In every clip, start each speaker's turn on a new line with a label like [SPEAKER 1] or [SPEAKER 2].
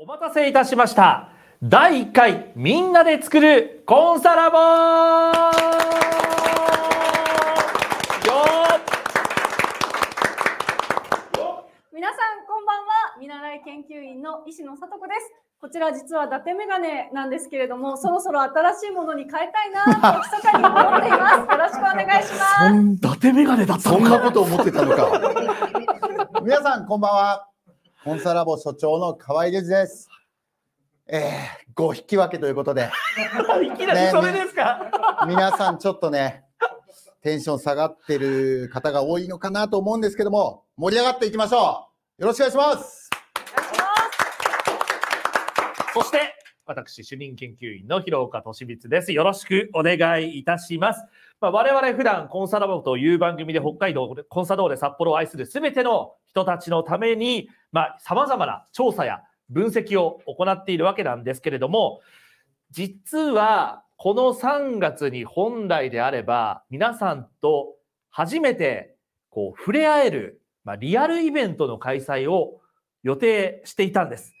[SPEAKER 1] お待たせいたしました。第1回みんなで作るコンサラボ
[SPEAKER 2] 皆さんこんばんは。見習い研究員の石野さと子です。こちら実は伊達メガネなんですけれども、そろそろ新しいものに変えたいなと密
[SPEAKER 1] かに思ってい
[SPEAKER 2] ます。よろしくお願いし
[SPEAKER 3] ます。伊達メガネだそんなこと思ってたのか。皆さんこんばんは。コンサラボ所長の河合哲です。えー、ご引き分けということで。
[SPEAKER 1] いきなりそれですか、
[SPEAKER 3] ね、皆さんちょっとね、テンション下がってる方が多いのかなと思うんですけども、盛り上がっていきましょうよろしくお願いしますそし
[SPEAKER 1] て、
[SPEAKER 4] 私、主任研究員の広岡俊光です。よろしくお願いいたします。まあ、我々普段コンサドボという番組で北海道コンサドーレ札幌を愛する全ての人たちのために、まあ、様々な調査や分析を行っているわけなんですけれども、実はこの3月に本来であれば、皆さんと初めてこう触れ合える、まあ、リアルイベントの開催を予定していたんです。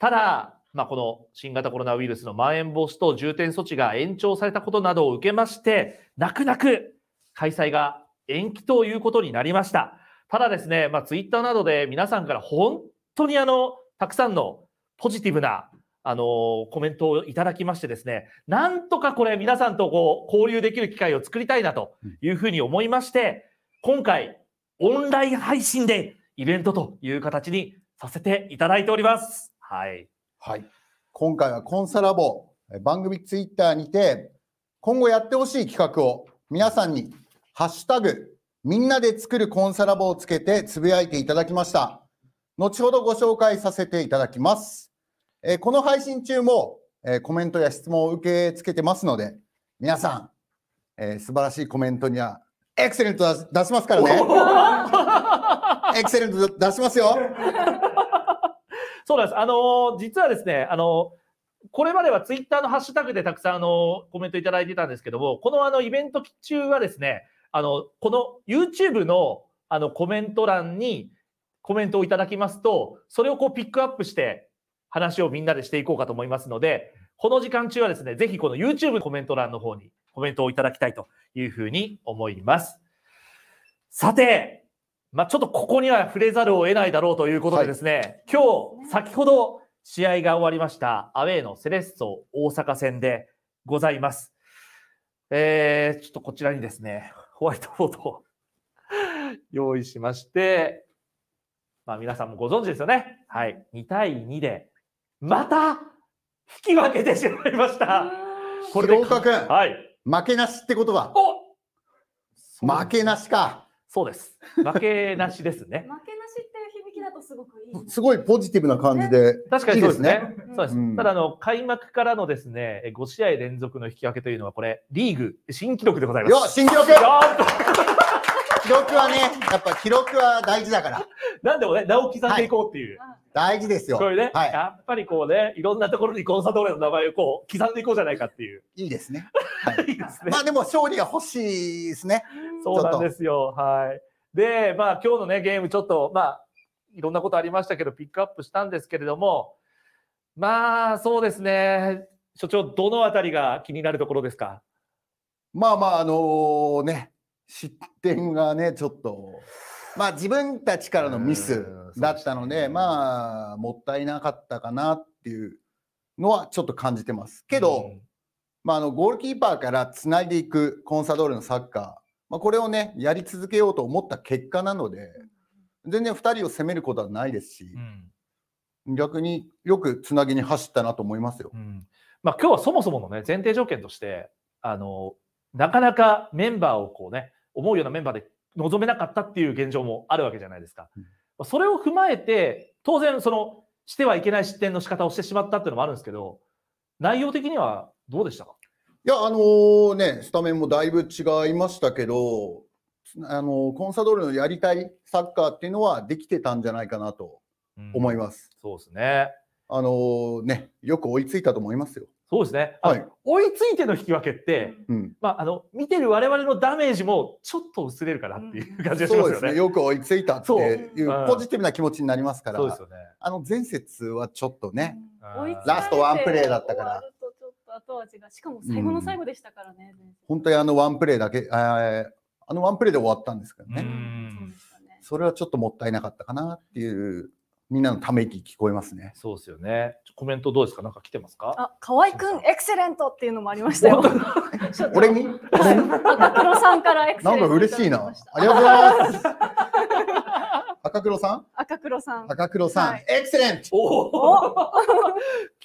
[SPEAKER 4] ただ、まあ、この新型コロナウイルスのまん延防止等重点措置が延長されたことなどを受けまして、泣く泣く開催が延期ということになりました。ただですね、まあ、ツイッターなどで皆さんから本当にあのたくさんのポジティブなあのコメントをいただきましてですね、なんとかこれ皆さんとこう交流できる機会を作りたいなというふうに思いまして、今回オンライン配信で
[SPEAKER 3] イベントという形にさせていただいております。はい。はい。今回はコンサラボ番組ツイッターにて今後やってほしい企画を皆さんに「ハッシュタグみんなで作るコンサラボ」をつけてつぶやいていただきました後ほどご紹介させていただきます、えー、この配信中も、えー、コメントや質問を受け付けてますので皆さん、えー、素晴らしいコメントにはエクセレント出しますからね エクセレント出しますよそうなん
[SPEAKER 4] です。あの実はですね、あのこれまではツイッターのハッシュタグでたくさんあのコメントいただいてたんですけども、このあのイベント中はですね、あのこの YouTube のあのコメント欄にコメントをいただきますと、それをこうピックアップして話をみんなでしていこうかと思いますので、この時間中はですね、ぜひこの YouTube のコメント欄の方にコメントをいただきたいというふうに思います。さて、まあ、ちょっとここには触れざるを得ないだろうということでですね、はい、今日先ほど試合が終わりましたアウェーのセレッソ大阪戦でございます。えー、ちょっとこちらにですね、ホワイトボードを 用意しまして、まあ、皆さんもご存知ですよね。はい。2対2で、また引
[SPEAKER 3] き分けてしまいました。これで。岡君、はい、負けなしってことは。負けなしか。そうです。負けなしですね。
[SPEAKER 2] 負けなしっていう響きだとすごくいい、ね、
[SPEAKER 3] すごいポジティブな感じで。確かにそうですね。そうです。ただあ
[SPEAKER 4] の開幕からのですね、5試合連続の引き分けというのはこれリーグ新記録でございます。よ新記録。記録はね、やっぱ記録は大事だから。なんでもね、名を刻んでいこうっていう。はい
[SPEAKER 3] 大事です
[SPEAKER 1] よ。こ
[SPEAKER 4] れね、はい、やっぱりこうね、いろんなところにコンサドーレの名前をこう刻んでいこうじゃないかっていう。いいですね。はい、いいですね。まあでも勝利が欲しいですね。そうなんですよ。はい。で、まあ今日のね、ゲームちょっと、まあ、いろんなことありましたけど、ピックアップしたんですけれども、まあそうですね、所長、どのあたりが気になるところですか
[SPEAKER 3] まあまあ、あのー、ね、失点がね、ちょっと、まあ自分たちからのミスだったので、まあ、もったいなかったかなっていうのはちょっと感じてます。けど、まあ、あのゴールキーパーからつないでいくコンサドールのサッカー、まあ、これをね、やり続けようと思った結果なので、全然2人を攻めることはないですし、うん、逆によくつなぎに走ったなと思いますよ。うん、まあ、今日はそもそもの、ね、前提条件としてあのなかなか
[SPEAKER 4] メンバーをこうね思うようなメンバーで望めなかったっていう現状もあるわけじゃないですか。うん、それを踏まえて、当然、その、してはいけない失点の仕方をしてしまったっていうのもあるんですけ
[SPEAKER 3] ど、内容的にはどうでしたかいや、あのー、ね、スタメンもだいぶ違いましたけど、あのー、コンサドールのやりたいサッカーっていうのはできてたんじゃないかなと
[SPEAKER 4] 思います。うん、そうです
[SPEAKER 3] ね。あのー、ね、よく追いついたと思いますよ。そうですね。はい、追いついての引き分けって、うん、まああの見てる
[SPEAKER 4] 我々のダメージもちょっと薄れるかなっていう感じがしますよね。そうですね。よ
[SPEAKER 3] く追いついたっていうポジティブな気持ちになりますから。そうですよね。あの前節はちょっとね、ラストワンプレーだったから。
[SPEAKER 2] 後味がしかも最後の最後でしたからね、うん、
[SPEAKER 3] 本当にあのワンプレーだけああのワンプレーで終わったんですけどねそれはちょっともったいなかったかなっていうみんなのため息聞こえますね。そうですよね。コメントどうですか。なんか来てますか。あ、
[SPEAKER 2] 河合くんエクセレントっていうのもありましたよ。
[SPEAKER 3] 俺に。
[SPEAKER 2] 赤黒さんからエクセレント。なんか嬉
[SPEAKER 3] しいな。ありがとうございます。赤黒さん
[SPEAKER 2] 赤黒さん。
[SPEAKER 3] 赤黒さん。エクセレント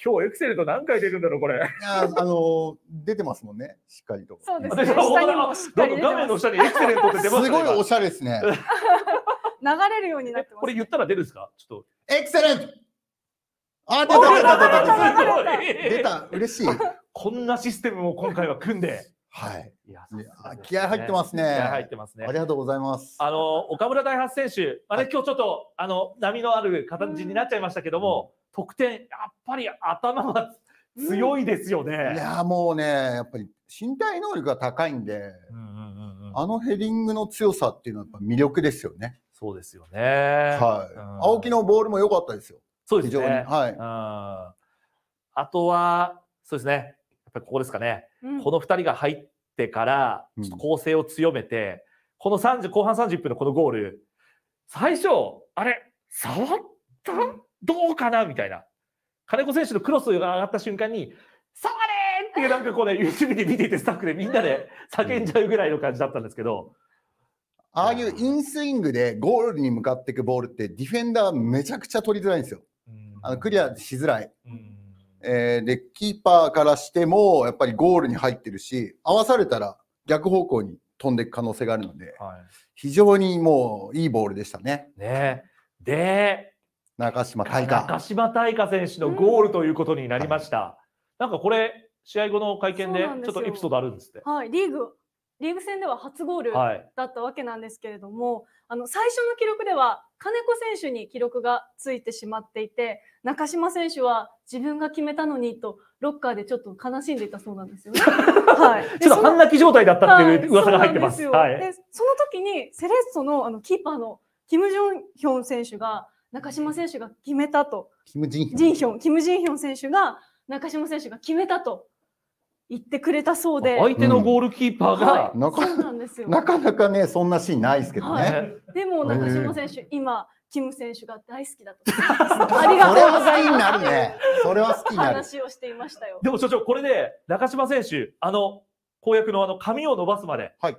[SPEAKER 2] 今日エクセレ
[SPEAKER 3] ント何回出るんだろう、これ。いや、あの、出てますもんね、しっかりと。そうですね。下にも
[SPEAKER 2] しっかり画面の下に
[SPEAKER 4] エクセレントって出ますすごいお
[SPEAKER 3] しゃれですね。
[SPEAKER 2] 流れるようになって
[SPEAKER 4] ます。これ言ったら出るんですかちょっ
[SPEAKER 2] と。エクセレントあ、出た出た
[SPEAKER 4] 出た出た
[SPEAKER 3] 嬉しい。こんなシステムを今回は組んで。はい。いや、気合入ってますね。気合入ってますね。ありがとうございます。
[SPEAKER 4] あの、岡村大八選手、あれ今日ちょっと、あの、波のある形になっちゃいましたけども、得点、やっぱり頭が強いですよね。いや、
[SPEAKER 3] もうね、やっぱり身体能力が高いんで、あのヘディングの強さっていうのはやっぱ魅力ですよね。そうですよね。はい。うん、青木のボールも良かったですよ。そうですね。はい。うん、あ
[SPEAKER 4] とは、そうですね。やっぱりここですかね。うん、この2人が入ってから、ちょっと構成を強めて、この三十後半30分のこのゴール、最初、あれ、触ったどうかなみたいな。金子選手のクロスが上がった瞬間に、触れーっていうなんかこうね、YouTube で見ていてスタッフでみんなで叫んじゃうぐらいの感じだったんですけど、
[SPEAKER 3] ああいうインスイングでゴールに向かっていくボールってディフェンダーめちゃくちゃ取りづらいんですよ。あのクリアしづらい。えー、で、キーパーからしてもやっぱりゴールに入ってるし、合わされたら逆方向に飛んでいく可能性があるので、はい、非常にもういいボールでしたね。ねで、中島大花。中島大花選手
[SPEAKER 4] のゴールということになりました。うんはい、なんかこれ、試合後の会見でちょっとエピソードあるんですって。
[SPEAKER 2] はい、リーグリーグ戦では初ゴールだったわけなんですけれども、はい、あの最初の記録では金子選手に記録がついてしまっていて中島選手は自分が決めたのにとロッカーでちょっと悲しんでいたそうなんですよね。は
[SPEAKER 4] い、ちょっと半泣き状態だったっていう
[SPEAKER 2] 噂が入ってます。はい、で、その時にセレッソのあのキーパーのキム・ジョンヒョン選手が中島選手が決めたと。キム・ジンヒョン。キム・ジンヒョン選手が中島選手が決めたと。言ってくれたそうで相手のゴ
[SPEAKER 3] ールキー
[SPEAKER 4] パ
[SPEAKER 2] ーが、うん、なかな
[SPEAKER 3] かねそんなシーンないですけどね、はい、
[SPEAKER 2] でも中島選手今キム選手が大好きだとありがとうございます、ね、それは好きになる話をしていましたよで
[SPEAKER 4] も所長これで、中島選手あの公約のあの髪を伸ばすまで、
[SPEAKER 3] はい、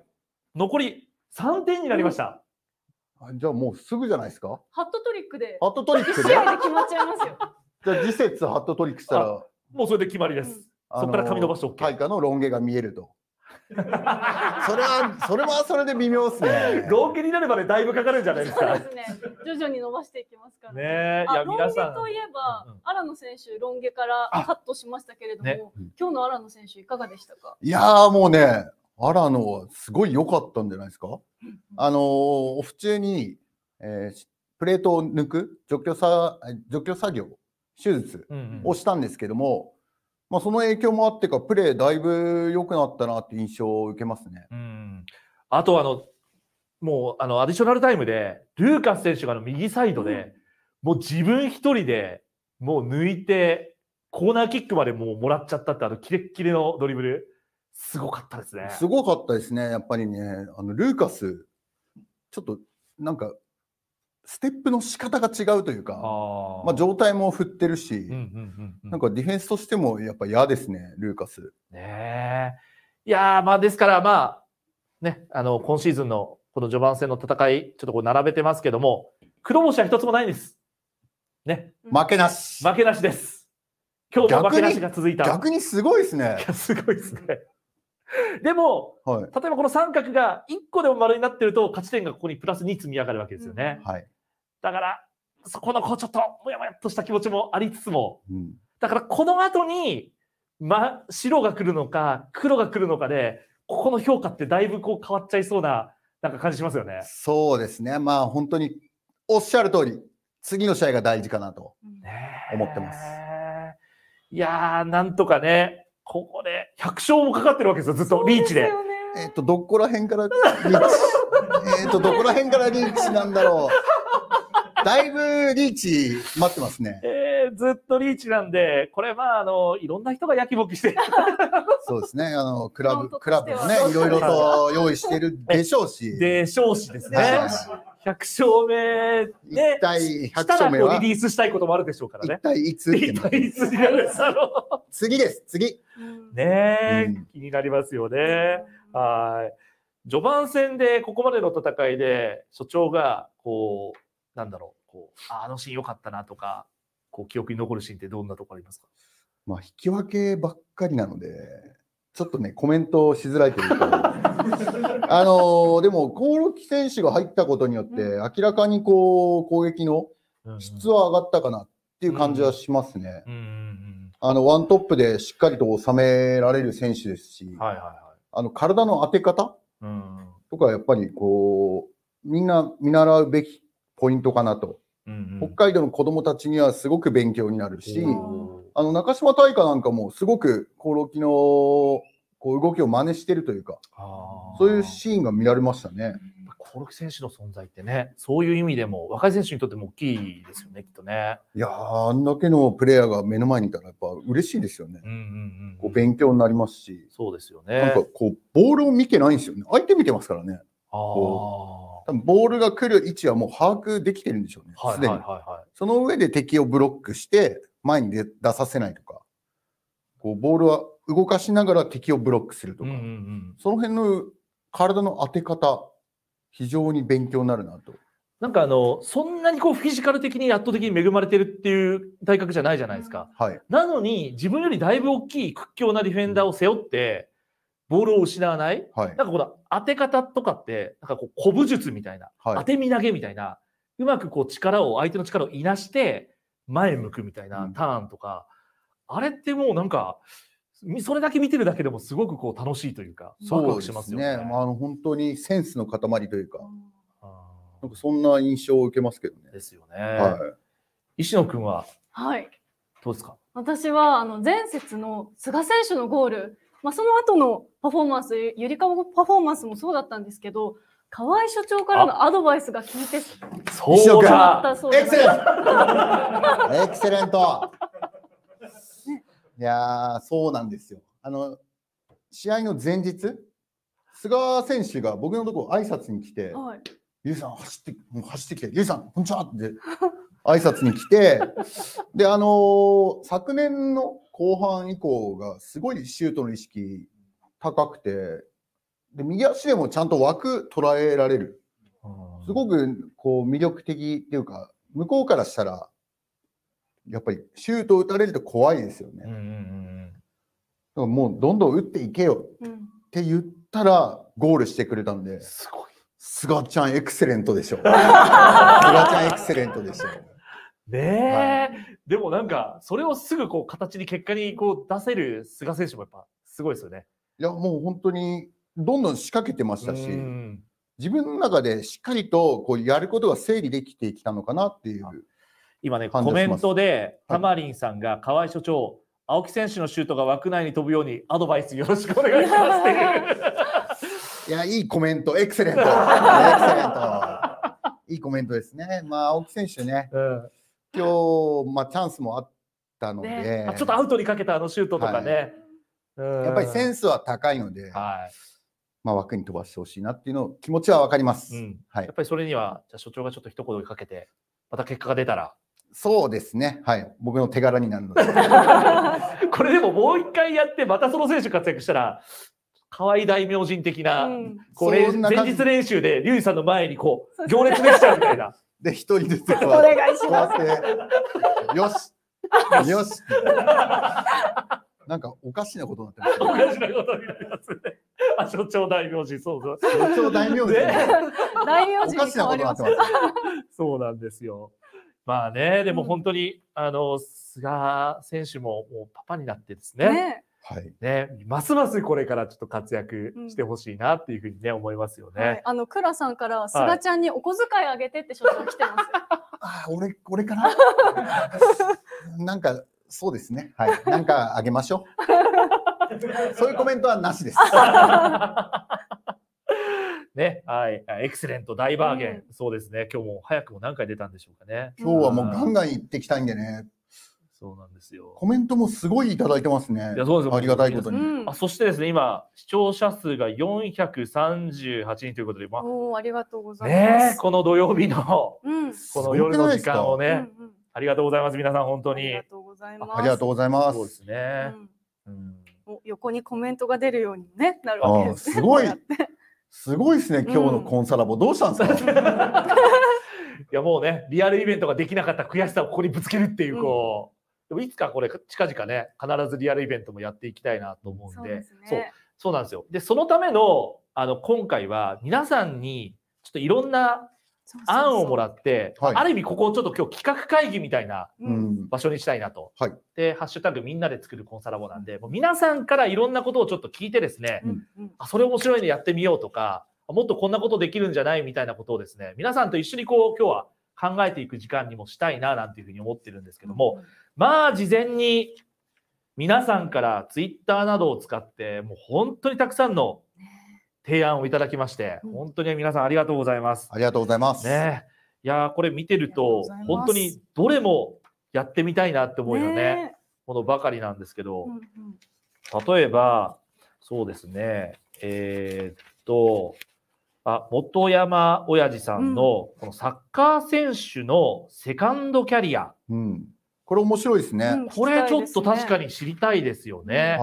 [SPEAKER 3] 残り3点になりました、うん、じゃあもうすぐじゃないですか
[SPEAKER 2] ハットトリックでハットトリックで試合で決まっちゃいますよ
[SPEAKER 3] じゃあ次節ハットトリックしたらもうそれで決まりです、うんそこから髪伸ばして OK 開花のロン毛が見えるとそれはそれはそれで微妙ですねロン毛になるまでだいぶかかるんじゃないです
[SPEAKER 4] かそうで
[SPEAKER 2] すね徐々に伸ばしていきますからねねいやロン毛といえば、うん、荒野選手ロン毛からカットしましたけれども、ね、今日の荒野選手いかがでしたか
[SPEAKER 3] いやもうね荒野はすごい良かったんじゃないですかあのー、オフ中に、えー、プレートを抜く除去さ除去作業手術をしたんですけども、うんうんまあ、その影響もあってか、プレーだいぶ良くなったなって印象を受けますね。う
[SPEAKER 4] ん、あとあの、もうあのアディショナルタイムで、ルーカス選手がの右サイドで、うん、もう自分一人でもう抜いて、コーナーキックまでもうもらっちゃったって、あのキレッキレのドリブル、すごかったですね。す
[SPEAKER 3] ごかったですね、やっぱりね、あのルーカス、ちょっとなんかステップの仕方が違うというか、あまあ、状態も振ってるし、なんかディフェンスとしてもやっぱ嫌ですね、ルーカス。
[SPEAKER 4] ねえ。いやまあですから、まあね、あの今シーズンのこの序盤戦の戦い、ちょっとこう並べてますけども、黒星は一つもないんです。ね、負けなし。負けなしです。今日も負けなしが続
[SPEAKER 3] いた。逆にすごいですね。すごいですね。でも、はい、例えばこの
[SPEAKER 4] 三角が1個でも丸になってると勝ち点がここにプラス2積み上がるわけですよね。うん、はいだから、そこのこうちょっと、もやもやっとした気持ちもありつつも、うん、だからこの後に、ま、白が来るのか、黒が来るのかで、ここの評価ってだいぶこう変わっちゃいそうな、なんか感じしますよね。
[SPEAKER 3] そうですね。まあ本当に、おっしゃる通り、次の試合が大事かなと思ってます。いや
[SPEAKER 4] なんとかね、ここで100勝もかかってるわけですよ、ずっと、リーチで。えっと、どこ
[SPEAKER 3] ら辺からリーチ えっと、どこら辺からリーチなんだろう。だいぶリーチ待ってますね。
[SPEAKER 4] えー、ずっとリーチなんで、これまあ、あの、いろんな人がやきもきして。
[SPEAKER 3] そうですね。あの、クラブ、クラブもね、いろいろと用意してるでしょうし。でしょうしですね。
[SPEAKER 4] 100勝目で、一
[SPEAKER 3] 体100勝目は。リリー
[SPEAKER 4] スしたいこともあるでし
[SPEAKER 3] ょうからね。一体いつ一体いつになるだろう。次です、次。
[SPEAKER 4] ねえ、うん、気になりますよね。はい。序盤戦でここまでの戦いで所長がこうなんだろうこう、ああのシーン良かったなとか、こう、記憶に
[SPEAKER 3] 残るシーンってどんなとこありますかまあ、引き分けばっかりなので、ちょっとね、コメントしづらいというか、
[SPEAKER 1] あ
[SPEAKER 3] のでも、興梠選手が入ったことによって、明らかにこう、攻撃の質は上がったかなっていう感じはしますね。う
[SPEAKER 1] ん
[SPEAKER 3] あの、ワントップでしっかりと収められる選手ですし、はははいいい、あの、体の当て方とか、やっぱりこう、みんな見習うべきポイントかなと。うんうん、北海道の子どもたちにはすごく勉強になるし、あの中島大花なんかもすごくコ梠ロのこう動きを真似してるというか、そういうシーンが見られましたね。
[SPEAKER 4] コロキ選手の存在ってね、
[SPEAKER 3] そういう意味でも若い選手にとっても大きいですよね、きっとね。いやあんだけのプレイヤーが目の前にいたらやっぱ嬉しいですよね。うんうんうん、こう勉強になりますし、そうですよね。なんかこうボールを見てないんですよね。相手見てますからね。多分ボールが来る位置はもう把握できてるんでしょうね、すでに。その上で敵をブロックして、前に出させないとか、こうボールは動かしながら敵をブロックするとか、その辺の体の当て方、非常に勉強になるなと。なんかあのそ
[SPEAKER 4] んなにこうフィジカル的に圧倒的に恵まれてるっていう体格じゃないじゃないですか。はい、なのに自分よりだいぶ大きい屈強なディフェンダーを背負って、ボールを失わない、はい、なんかこの当て方とかって、なんかこう、古武術みたいな、はい、当て身投げみたいな、うまくこう力を、相手の力をいなして、前向くみたいなターンとか、うん、あれってもうなんか、それだけ見てるだけでもすごくこう楽しいというか、そうしますよね。ね
[SPEAKER 3] まあ、あの本当にセンスの塊というか、なんかそんな印象を受けますけどね。ですよね。はい、石野君は、はい、どうですか
[SPEAKER 2] 私はあの前節の菅選手のゴール、まあ、その後のパフォーマンス、ゆりかごパフォーマンスもそうだったんですけど、河合所長からのアドバイスが効いて、
[SPEAKER 1] そうだそうエクセレン
[SPEAKER 3] トエクセレント、ね、いやそうなんですよ。あの、試合の前日、菅選手が僕のところ挨拶に来て、はい、ゆうさん走って、もう走ってきて、ゆうさん、こんにちはって挨拶に来て、で、あのー、昨年の後半以降がすごいシュートの意識高くて、で右足でもちゃんと枠捉えられる。すごくこう魅力的っていうか、向こうからしたら、やっぱりシュート打たれると怖いですよね。うんうんうん、もうどんどん打っていけよって言ったらゴールしてくれたんで、すごい。菅ちゃんエクセレントでしょ。菅ちゃんエクセレン
[SPEAKER 4] トでしょ。ねえ、はい、でもなんか、それをすぐこう形に結果にこう出せる菅選手もやっぱすごいですよね。
[SPEAKER 3] いや、もう本当にどんどん仕掛けてましたし、自分の中でしっかりとこうやることが整理できてきたのかなっていう。今ね、コメン
[SPEAKER 4] トで、たまりんさんが河合所長、はい、青木選手のシュートが枠内に飛ぶようにアドバイスよろしくお願いしますっていう。いや、い
[SPEAKER 3] いコメント、エクセレント。エクセレント。いいコメントですね。まあ、青木選手ね。うん日、まあ、チャンスもあったので、ね、ちょっとアウトにかけたあのシュートとかね、はい、やっぱりセンスは高いので、はいまあ、枠に飛ばしてほしいなっていうの気持ちは分かります、うんはい、やっぱり
[SPEAKER 4] それにはじゃ所長がちょっと一言かけて
[SPEAKER 3] また結果が出たらそうですねはい僕の手柄になるので
[SPEAKER 4] これでももう一回やってまたその選手活躍したら愛い大名人的な、うん、これ前日練習で龍二さんの前にこう行列できちゃうみたいな。で、一人で座って、お願いします。よし、よし。なんかおかしなことにな
[SPEAKER 1] ってます、ね。おかしなことになりま
[SPEAKER 4] すね。あ、所長大名人、そうそう。所長大名人、
[SPEAKER 1] 大名人。おかしなことになってます、ね。
[SPEAKER 4] そうなんですよ。まあね、でも本当に、うん、あの菅選手ももうパパになってですね。ねはい、ね、ますますこれからちょっと活躍してほしいなっていうふうにね、うん、
[SPEAKER 3] 思いますよね。
[SPEAKER 4] はい、
[SPEAKER 2] あの、くらさんから、すがちゃんにお小遣いあげてって所長来てます。
[SPEAKER 3] あ、俺、俺かな なんか、そうですね。はい。なんかあげましょう。そういうコメントはなしです。
[SPEAKER 4] ね、はい、エクセレント大バーゲン、うん、そうですね、今日も早くも何回出たんでしょうかね。
[SPEAKER 3] 今日はもうガンガン行ってきたいんでね、そうなんですよ。コメントもすごいいただいてますね。いや、そうですありがたいこと
[SPEAKER 4] に。うん、あ、そしてですね、今視聴者数が438人ということで、まあ、
[SPEAKER 2] おありがとうございます。ね、
[SPEAKER 4] この土曜日の、
[SPEAKER 2] うん、この夜の
[SPEAKER 4] 時間
[SPEAKER 3] をね、うんう
[SPEAKER 4] ん、ありがとうございます皆さん本当に。
[SPEAKER 2] ありがとう
[SPEAKER 3] ございます。そうです
[SPEAKER 2] ね。うん。横にコメントが出るようにねなるわけです、ね、すごい。
[SPEAKER 4] す
[SPEAKER 3] ごいですね今日のコン
[SPEAKER 4] サラボ、どうしたんで
[SPEAKER 3] すか。
[SPEAKER 4] いやもうねリアルイベントができなかった悔しさをここにぶつけるっていうこう。でもいつかこれ近々ね必ずリアルイベントもやっていきたいなと思うんでそう、ね、そうなんですよでそのためのあの今回は皆さんにちょっといろんな案をもらってある意味ここをちょっと今日企画会議みたいな場所にしたいなと、はい、で「ハッシュタグみんなで作るコンサラボ」なんでもう皆さんからいろんなことをちょっと聞いてですね、うん、あそれ面白いのやってみようとかもっとこんなことできるんじゃないみたいなことをですね皆さんと一緒にこう今日は考えていく時間にもしたいななんていうふうに思ってるんですけども、まあ事前に皆さんからツイッターなどを使ってもう本当にたくさんの提案をいただきまして、本当に皆さんありがとうございます。
[SPEAKER 3] ありがとうございます。ね、
[SPEAKER 4] いやこれ見てると本当にどれもやってみたいなって思うよね、ねものばかりなんですけど、うんう
[SPEAKER 1] ん、
[SPEAKER 4] 例えばそうですねえー、っとあ元山親父さんの、このサッカー選手のセカンドキャリア。うんこれ面白いですね、これちょっと確かに知りたいですよね。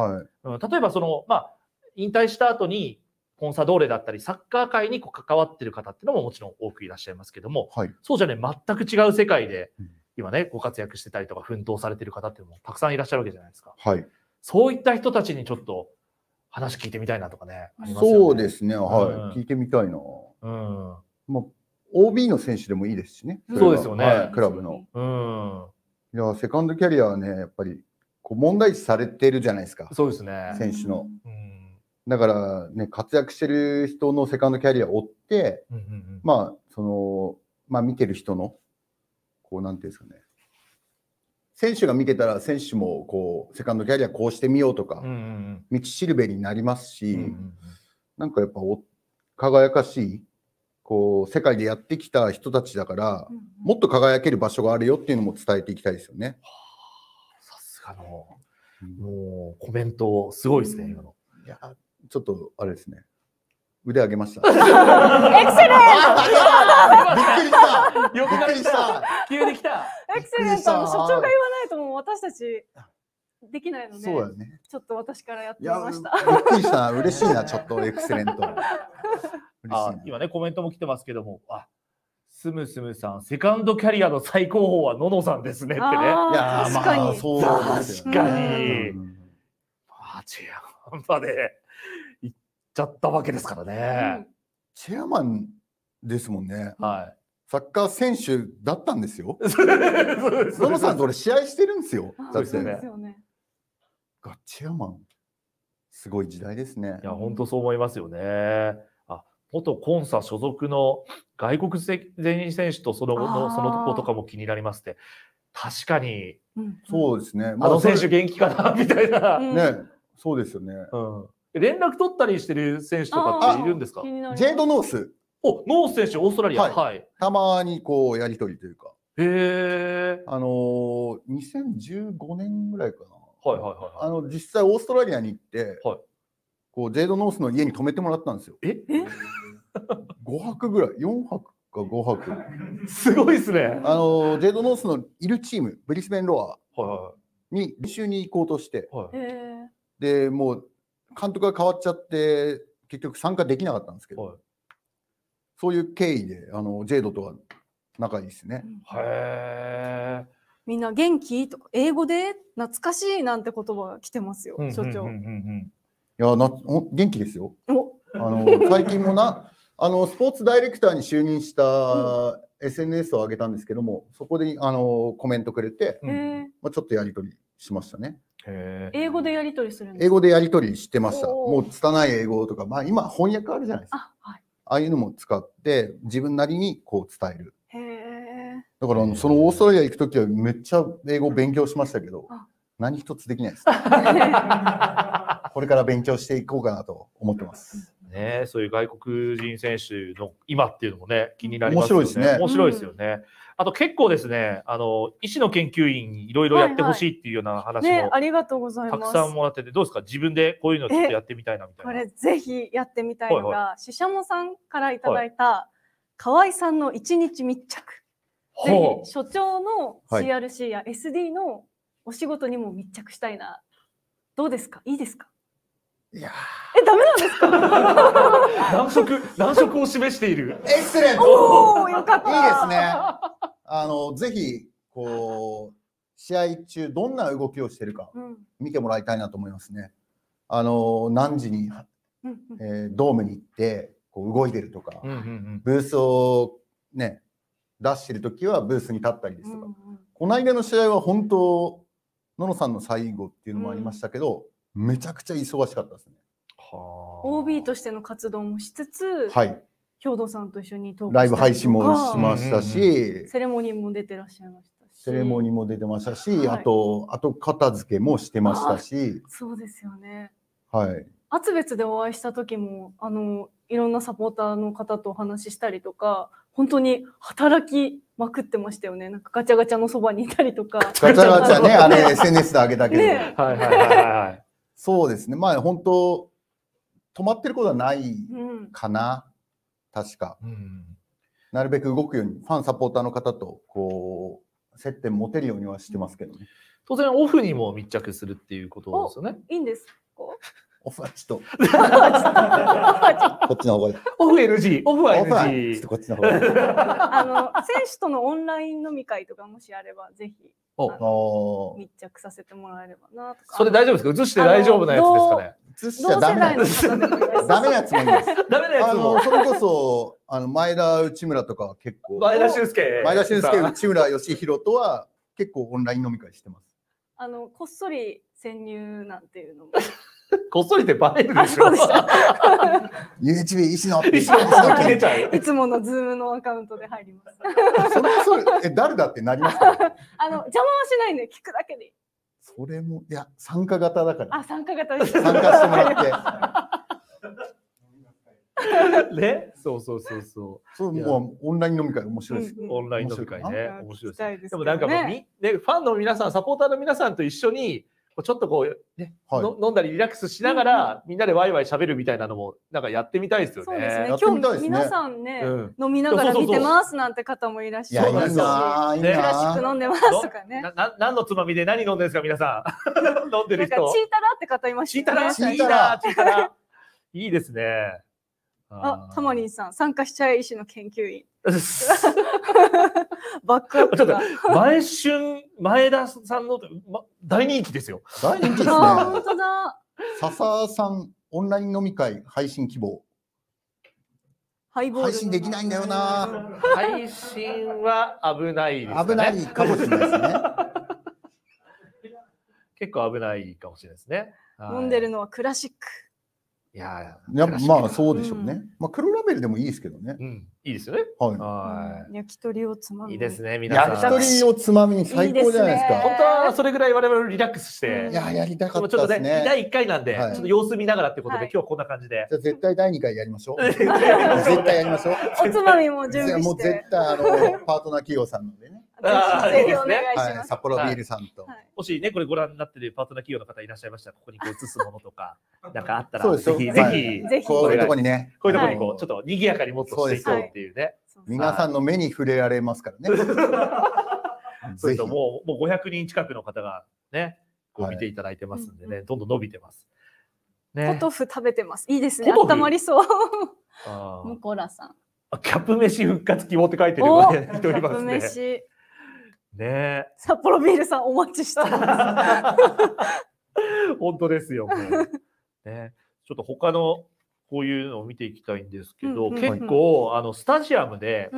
[SPEAKER 4] うん、はい、例えばその、まあ、引退した後にコンサドーレだったりサッカー界にこう関わってる方っていうのももちろん多くいらっしゃいますけども、はい、そうじゃね全く違う世界で今ねご活躍してたりとか奮闘されてる方っていうのもたくさんいらっしゃるわけじゃないですか。はい、そういった人たちにちょっと話聞いてみたいなとかね、
[SPEAKER 3] そうですね、はい、聞いてみたいな。うん、まあ OB の選手でもいいですしね、そうですよね、クラブの。
[SPEAKER 1] うん、
[SPEAKER 3] いやセカンドキャリアはね、やっぱりこう問題視されてるじゃないですか、そうですね選手の。うん、だから、ね、活躍してる人のセカンドキャリアを追って、まあ、その、まあ、見てる人の、こう、なんていうんですかね、選手が見てたら選手もこうセカンドキャリアこうしてみようとか、道しるべになりますし、なんかやっぱ輝かしいこう世界でやってきた人たちだから、もっと輝ける場所があるよっていうのも伝えていきたいですよね。
[SPEAKER 1] さすがの、も
[SPEAKER 3] うコメントすごいですね、今の。いやちょっとあれですね腕上げました。エク
[SPEAKER 1] セレント。びっくりした。した急に来た。
[SPEAKER 2] エクセレント所長が言わないともう私たち。できないので、そうだね、ちょっと私からやってみました。びっくりした、
[SPEAKER 3] 嬉しいな、ちょっとエクセレント。
[SPEAKER 4] 今ね、コメントも来てますけども、あスムスムさん、
[SPEAKER 3] セカンドキャリアの
[SPEAKER 4] 最高峰はののさんですねってね。いや、まあ、そうですよ、ね。確かに。
[SPEAKER 1] マ
[SPEAKER 3] ジ
[SPEAKER 4] やんまで。
[SPEAKER 3] ちゃったわけですからね。チェアマンですもんね。はい。サッカー選手だったんですよ。
[SPEAKER 2] そのさんそれ試合してるんですよ。そうですよね。
[SPEAKER 4] がチェアマン。すごい時代ですね。いや、本当そう思いますよね。あ、元コンサ所属の外国籍全員選手とその後のそのとことかも気になりますって。確かに。そうです
[SPEAKER 3] ね。あの選手
[SPEAKER 4] 元気かなみたいな。ね、
[SPEAKER 3] そうですよね。うん。連絡取ったりしてる選
[SPEAKER 4] 手とかっているんですかジ
[SPEAKER 3] ェイド・ノース。おノース選手、オーストラリア、はいはい、たまにこうやり取りというか、へあのー、2015年ぐらいかな、はいはいはい、はい、あの実際、オーストラリアに行って、はい、こうジェイド・ノースの家に泊めてもらったんですよ。ええ5泊ぐらい、4泊か5泊。すごいですね。あのジェイド・ノースのいるチーム、ブリスベン・ロアに練習に行こうとして、はい、でもう監督が変わっちゃって結局参加できなかったんですけど、はい、そういう経緯であのジェイドとは仲いいですね。
[SPEAKER 2] へーみんな元気とか英語で懐かしいなんて言葉が来てますよ、所長。い
[SPEAKER 3] やなお元気ですよ。
[SPEAKER 2] あの最近も
[SPEAKER 3] なあのスポーツダイレクターに就任した SNS を上げたんですけども、そこであのコメントくれて、うん、まあちょっとやり取りしましたね。英
[SPEAKER 2] 語でやり取りするんです英語
[SPEAKER 3] でやり取りしてました。もう拙い英語とか、まあ今翻訳あるじゃないですか。あはい、ああいうのも使って自分なりにこう伝える。だからそのオーストラリア行く時はめっちゃ英語勉強しましたけど、何一つできないです。これから勉強していこうかなと思ってます。
[SPEAKER 4] ね、そういう外国人選手の今っていうのもね、気になりますよね。面白いですね。面白いですよね。うん、あと結構ですね、あの医師の研究員にいろいろやってほしいっていうような話も、はいはいね、あ
[SPEAKER 2] りがとうございます。たくさん
[SPEAKER 4] もらってて、どうですか、自分でこういうのちょっとやってみたいなみたいな。こ
[SPEAKER 2] れぜひやってみたいのが、ししゃもさんからいただいた、河、はい、合さんの一日密着。ぜひ所長の CRC や SD のお仕事にも密着したいな。はい、どうですか、いいですか。いやえ、ダメなんですか
[SPEAKER 4] 難色、
[SPEAKER 3] 難色を示している。エク
[SPEAKER 2] セレントおよかった。いいですね。あの、ぜ
[SPEAKER 3] ひ、こう、試合中、どんな動きをしてるか、見てもらいたいなと思いますね。あの、何時に、えー、ドームに行って、こう動いてるとか、うんうんうん、ブースをね、出してる時はブースに立ったり
[SPEAKER 2] ですとか、
[SPEAKER 1] うんうん、
[SPEAKER 3] この間の試合は本当、ののさんの最後っていうのもありましたけど、うんめちゃくちゃ忙しかったですね。は
[SPEAKER 2] OB としての活動もしつつ、はい、兵藤さんと一緒にトークライブ配信もしましたし、セレモニーも出てらっしゃいまし
[SPEAKER 3] たしセレモニーも出てましたし、はい、あと片付けもしてましたし
[SPEAKER 2] そうですよねはい厚別でお会いした時もあのいろんなサポーターの方とお話ししたりとか本当に働きまくってましたよねなんかガチャガチャのそばにいたりとかガチャガチャね
[SPEAKER 1] あれ SNS であげたけど、ね、はいはいはい、は
[SPEAKER 3] いそうですね。まあ本当止まってることはないかな、うん、確か、うん、なるべく動くようにファンサポーターの方とこう接点持てるようにはしてますけどね。当然オフにも密着するっていうことですよね。いいんですオフはちょっと。こっちの方が
[SPEAKER 2] オ
[SPEAKER 4] フ NG。オフは NG。ちょっとこっちの方が
[SPEAKER 2] あの選手とのオンライン飲み会とかもしあればぜひ。密着させてもらえればなとか。それ大丈夫です
[SPEAKER 4] か映し
[SPEAKER 3] て大丈夫なや
[SPEAKER 1] つですかね映しちゃダメなやつ。ダメなやつもいいです。ダメなやつも。それこ
[SPEAKER 3] そ、あの、前田内村とか結構。前田俊介。前田俊介、内村義弘とは結構オンライン飲み会してます。
[SPEAKER 2] あの、こっそり潜入なんていうのも。
[SPEAKER 3] こっそりでバレるでしょ。う USB 石野石野ちゃいつも
[SPEAKER 2] のズームのアカウントで入ります。
[SPEAKER 3] それはそれえ誰だってなりますか、あの
[SPEAKER 2] 邪魔はしないんで聞くだけで。
[SPEAKER 3] それもいや参加型だから。
[SPEAKER 2] あ参加型です。参加しても
[SPEAKER 3] らって。ね、そうそうそうそう。そうもうオンライン飲み会面白いです、うんうん。オンライン飲み会ね、面白い
[SPEAKER 2] で
[SPEAKER 4] す,、ですね。でもなんかもうみ、ね、ファンの皆さん、サポーターの皆さんと一緒に。ちょっとこうね、はい、飲んだりリラックスしながら、うんうん、みんなでワイワイ喋るみたいなのもなんかやってみたいですよね。ね今日、皆さ
[SPEAKER 2] んね、うん、飲みながら見てますなんて方もいらっしゃいます
[SPEAKER 4] し、珍、しく飲んでますとかね。何のつまみで何飲んでるんですか皆さん。飲んでる人。チー
[SPEAKER 2] タラって方いましたチータラ、チータラ、チータラ。
[SPEAKER 4] いいですね。
[SPEAKER 2] あ、タマリンさん参加しちゃい医師の研究員。
[SPEAKER 4] バックアップちょっと
[SPEAKER 3] 前春前田
[SPEAKER 2] さんの、ま、
[SPEAKER 3] 大人気ですよ。
[SPEAKER 4] 大人気ですね。本
[SPEAKER 2] 当だ。
[SPEAKER 3] 笹さんオンライン飲み会配信希望。配信できないんだよな。配信は危ないですね。危な
[SPEAKER 4] い
[SPEAKER 2] かもしれないですね。
[SPEAKER 4] 結構危ないかもしれないですね。飲んで
[SPEAKER 2] るのはクラシック。いや
[SPEAKER 3] いやまあそうでしょうね。うん、まあ黒ラベルでもいいですけどね。うん、いいですよね。は
[SPEAKER 2] い。焼き鳥をつまみ。いいです
[SPEAKER 3] ね、皆さん。焼き鳥をつまみに最高じゃないですか。いいすね、本当はそれぐらい我々リラックスして。いや、やりたかったですね。ちょっと
[SPEAKER 4] ね、
[SPEAKER 2] 第
[SPEAKER 3] 1回なんで、はい、ちょっと様子見ながらってことで、はい、今日こんな感じで。じゃ絶対第2回やりましょう。絶対やりましょう。おつま
[SPEAKER 2] みも準備して。もう絶対あの、
[SPEAKER 3] パートナー企業さんのでね。
[SPEAKER 4] ぜひお願いします。はい、札幌ビールさんと、はい、もしね、これご覧になってるパートナー企業の方いらっしゃいましたら、ここにこう映すものとか、なんかあったら、ぜひ、ぜひ、ぜひ、こういうとこにね、こういうとこにこう、ちょっと賑やかにもっとしていこうっていうね。
[SPEAKER 3] 皆さんの目に触れられますからね。そうと も
[SPEAKER 4] う、もう500人近くの方がね、こう見ていただいてますんでね、どんどん伸びてます。
[SPEAKER 2] ね、ポトフ食べてます。いいですね。温まりそう。向こうらさん。
[SPEAKER 4] キャップ飯復活希望って書いてるよね。一 人ますね。ね
[SPEAKER 2] 札幌ビールさんお待ちしてます。
[SPEAKER 4] 本当ですよ。ね、ちょっと他のこういうのを見ていきたいんですけど、結構あのスタジアムで、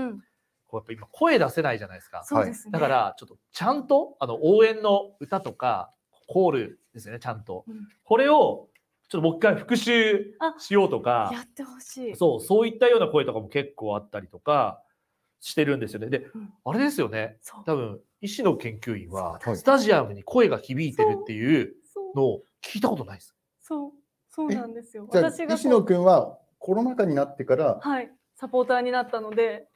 [SPEAKER 4] こうやっぱ今声出せないじゃないですか。はい、だからちょっとちゃんとあの応援の歌とかコールですよねちゃんと、うん、これをちょっともう一回復習しようとかやっ
[SPEAKER 2] てほしいそ
[SPEAKER 4] うそういったような声とかも結構あったりとかしてるんですよね。で、あれですよね。多分医師の研究員はスタジアムに声が響いてるっていうのを聞いたこ
[SPEAKER 3] とないです。
[SPEAKER 2] そう、そうなんですよ。私が石野君
[SPEAKER 3] はコロナ禍になってから、
[SPEAKER 2] はい、サポーターになったので。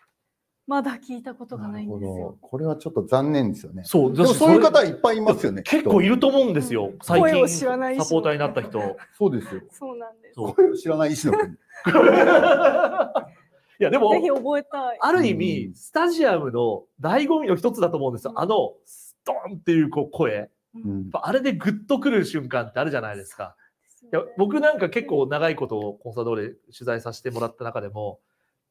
[SPEAKER 2] まだ聞いたことがないんですよ。
[SPEAKER 3] これはちょっと残念ですよね。そう、でもそういう方いっぱいいますよね。結構いると思うんですよ。最近サポーターになった人。そうですよ。そうなんです。声を知らない石野君。
[SPEAKER 4] いやでもぜひ覚
[SPEAKER 2] えたいある意味
[SPEAKER 4] スタジアムの醍醐味の一つだと思うんですよ、うん、あのストンっていうこう声、うん、あれでグッとくる瞬間ってあるじゃないですか。いや僕なんか結構長いことコンサドーレ取材させてもらった中でも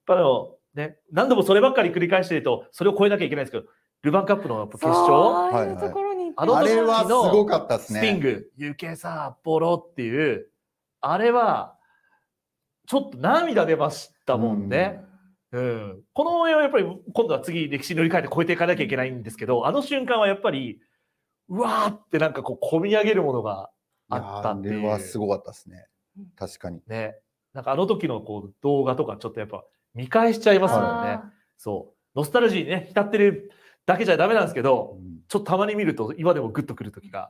[SPEAKER 4] やっぱの、ね、何度もそればっかり繰り返してるとそれを超えなきゃいけないんですけどルヴァンカップの決勝あの時のスピング「UK さ、ポロ」っていうあれはちょっと涙出ましたもんね。うん、うん、この応援はやっぱり今度は次歴史に乗り換えて超えていかなきゃいけないんですけどあの瞬間はやっぱりうわーってなんかこう込み上げるものがあったんで。あれは
[SPEAKER 3] すごかったですね。確かに。
[SPEAKER 4] ね。なんかあの時のこう動画とかちょっとやっぱ見返しちゃいますもんね。そう。ノスタルジーにね、浸ってるだけじゃダメなんですけど、うん、ちょっとたまに見ると今でもグッとくる時が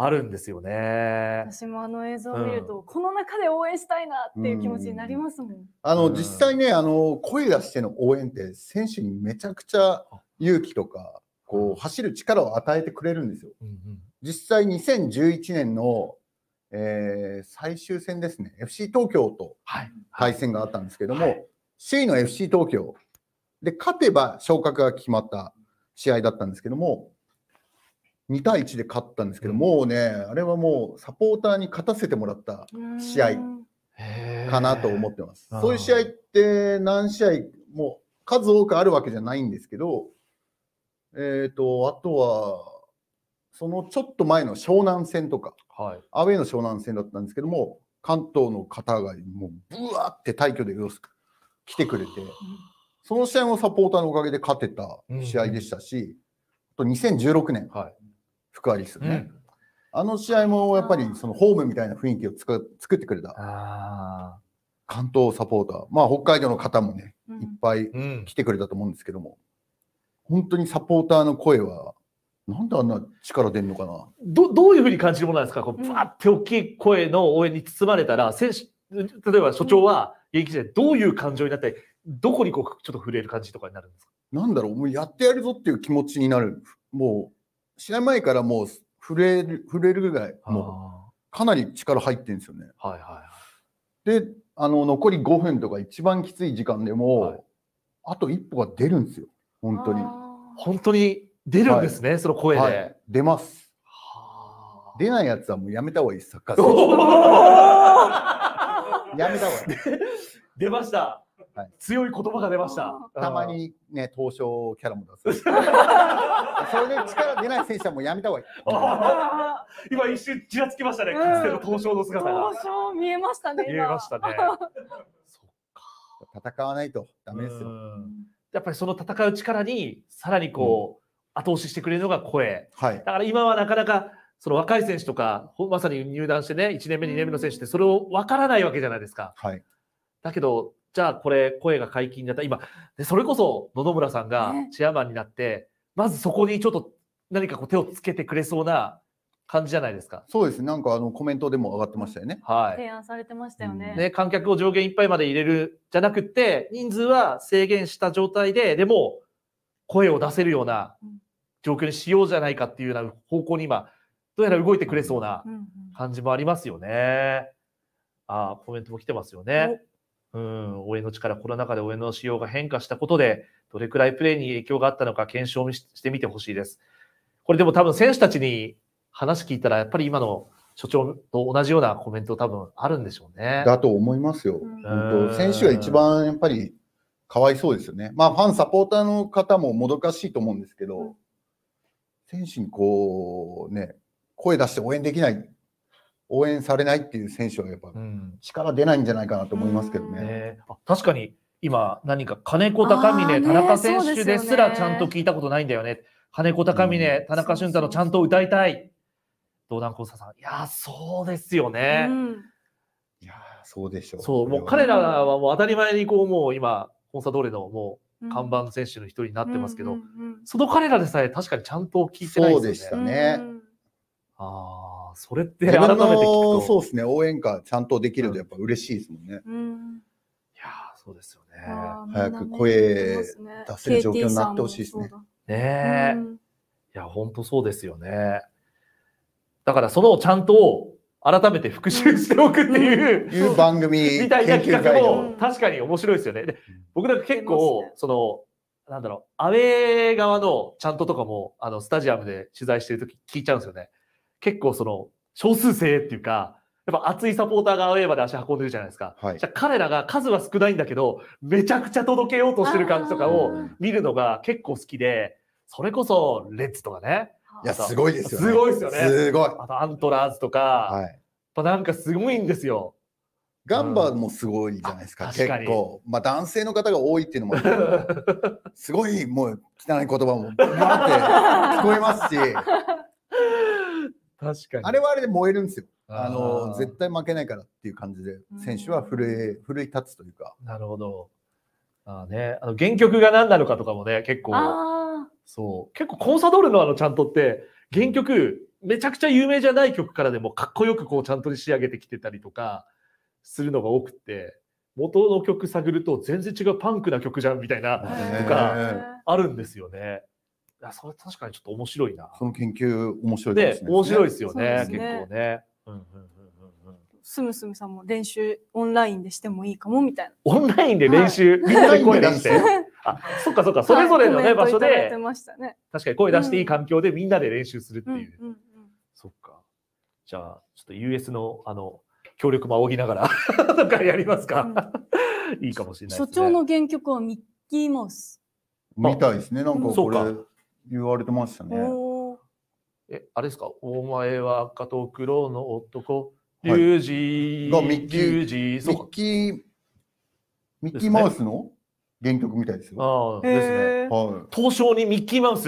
[SPEAKER 4] あるんですよね。
[SPEAKER 2] 私もあの映像を見ると、うん、この中で応援したいなっていう気持ちになりますもん。うん、
[SPEAKER 3] あの、実際ね、あの声出しての応援って選手にめちゃくちゃ勇気とか、こう走る力を与えてくれるんですよ。うんうん、実際2011年の、えー、最終戦ですね、FC 東京と対戦があったんですけども、はいはい、首位の FC 東京で勝てば昇格が決まった試合だったんですけども、2対1で勝ったんですけど、もうね、あれはもうサポーターに勝たせてもらった試合かなと思ってます。そういう試合って何試合も数多くあるわけじゃないんですけど、えっ、ー、と、あとは、そのちょっと前の湘南戦とか、はい、アウェイの湘南戦だったんですけども、関東の方がもうブワーって退去で来てくれて、その試合もサポーターのおかげで勝てた試合でしたし、うん、あと2016年、はい、福アリスね、あの試合もやっぱりそのホームみたいな雰囲気をつく作ってくれた関東サポーター、まあ、北海道の方もね、いっぱい来てくれたと思うんですけども、本当にサポーターの声は、なんであんな力出んのかな
[SPEAKER 4] どどういうふうに感じるものなんですか、こうバーって大きい声の応援に包まれたら、選手例えば所長は現役時代、どういう感情になって、どこにこうちょっと震
[SPEAKER 3] える感じとかになるんですかなんだろう、もうやってやるぞっていう気持ちになる、もう試合前からもう震える震えるぐらいもうかなり力入ってるんですよね。はいはいはい、であの残り5分とか一番きつい時間でも、はい、あと一歩が出るんですよ本当に。本当に出るんですね、はい、その声で、はい、出ます。出ないやつはもうやめた方がいいサッカー選手。
[SPEAKER 1] やめた方がいい。
[SPEAKER 3] 出ました。強い言葉が出ました。たまにね、東証キャラも出す。それ
[SPEAKER 2] で
[SPEAKER 3] 力出ない選手はもうやめた方が
[SPEAKER 4] い
[SPEAKER 3] い。今一瞬ちらつきましたね。かつ
[SPEAKER 4] ての東証の姿が。東
[SPEAKER 2] 証見えましたね。見えましたね。
[SPEAKER 4] 戦わないとダメですよ。やっぱりその戦う力にさらにこう、うん、後押ししてくれるのが声、はい、だから今はなかなかその若い選手とかまさに入団してね1年目2年目の選手ってそれを分からないわけじゃないですか、はい、だけどじゃあこれ声が解禁だった今それこそ野々村さんがチェアマンになって、まずそこにちょっと何かこう手をつけてくれそうな感じじゃないですか。
[SPEAKER 3] そうですね。なんかあのコメント
[SPEAKER 4] でも上がってましたよね。はい。
[SPEAKER 2] 提案されてましたよね。
[SPEAKER 4] ね、観客を上限いっぱいまで入れるじゃなくて、人数は制限した状態で、でも声を出せるような状況にしようじゃないかっていうような方向に今、どうやら動いてくれそうな感じもありますよね。うんうんああ、コメントも来てますよね。うん、応援の力、コロナ禍で応援の仕様が変化したことで、どれくらいプレーに影響があったのか検証してみてほしいです。これでも多分選手たちに話聞いたら、やっぱり今の所長と同じようなコメント多分あるんでしょうね。だ
[SPEAKER 3] と思いますよ。本当選手が一番やっぱりかわいそうですよね。まあファン、サポーターの方ももどかしいと思うんですけど、選手にこうね、声出して応援できない応援されないっていう選手はやっぱ力出ないんじゃないかなと思いますけどね。うんえー、確かに今何か金子高峰、田中選手ですらちゃんと聞いたことないんだよね。金
[SPEAKER 4] 子高峰、田中俊太のちゃんと歌いたい。道南交差さん、いやそうですよね。うん、いやそうでしょう。そうもう彼らはもう当たり前にこうもう今本サドレのもう看板選手の一人になってますけど、うんうんうんうん、その彼らでさえ確かにちゃんと聞いてないですよね。そうでしたね。
[SPEAKER 3] ああ。それって改
[SPEAKER 4] めてそ
[SPEAKER 3] うですね、応援歌ちゃんとできるとやっぱ嬉しいですもんね。うん、いやそうですよ
[SPEAKER 4] ね。早く声出
[SPEAKER 3] せる状況になってほしいですね。ね
[SPEAKER 4] いや、本当そうですよね。だからそのちゃんと改めて復習しておくっていう、いう番組 みたいな企画も確かに面白いですよね。で僕なんか結構、その、なんだろう、アウェー側のちゃんととかも、あの、スタジアムで取材してるとき聞いちゃうんですよね。結構その少数生っていうか、やっぱ熱いサポーターがアウェーまで足運んでるじゃないですか。はい、じゃ彼らが数は少ないんだけど、めちゃくちゃ届けようとしてる感じとかを見るのが結構好きで、それこそ
[SPEAKER 3] レッズとかね。いや、すごいですよね。すごいですよね。すごい。あとアントラーズとか、はい、まあなんかすごいんですよ。ガンバもすごいじゃないですか、うん、結構。まあ男性の方が多いっていうのも、すごいもう汚い言葉も、って
[SPEAKER 1] 聞こえますし。
[SPEAKER 3] 確かに。あれはあれで燃えるんですよ。あの絶対負けないからっていう感じで選手は震え、奮い立つというか。なるほど。あね、あの原曲が何なのかとかもね結構そう
[SPEAKER 4] 結構コンサドールのあのちゃんとって原曲めちゃくちゃ有名じゃない曲からでもかっこよくこうちゃんとに仕上げてきてたりとかするのが多くて元の曲探ると全然違うパンクな曲じゃんみたいなとかあるんですよね。いやそれ確か
[SPEAKER 3] にちょっと面白いな。その研究面白いですね。面白いですよね、ね結構ね。
[SPEAKER 1] うんうんうんう
[SPEAKER 2] ん。すむすむさんも練習オンラインでしてもいいかもみたいな。オンライン
[SPEAKER 4] で練習、みんなで声出して。あ、そっかそっか、それぞれのね、場所で。確かに声出していい環境でみんなで練習するっていう。そっか。じゃあ、ちょっと US の、あの、協力も仰ぎながら とかやりますか、うん、いいかもしれない、ね、
[SPEAKER 1] 所長
[SPEAKER 2] の原曲はミッキーマウス。
[SPEAKER 3] みたいですね。なんかこれ、言われてましたね。え、あれですか、お前は赤と黒の男、リュウジミッキー、リュジミッキー、ミッキーマウスの原曲みたいですよ。ああ、ですね。はい。東証にミッキーマウス。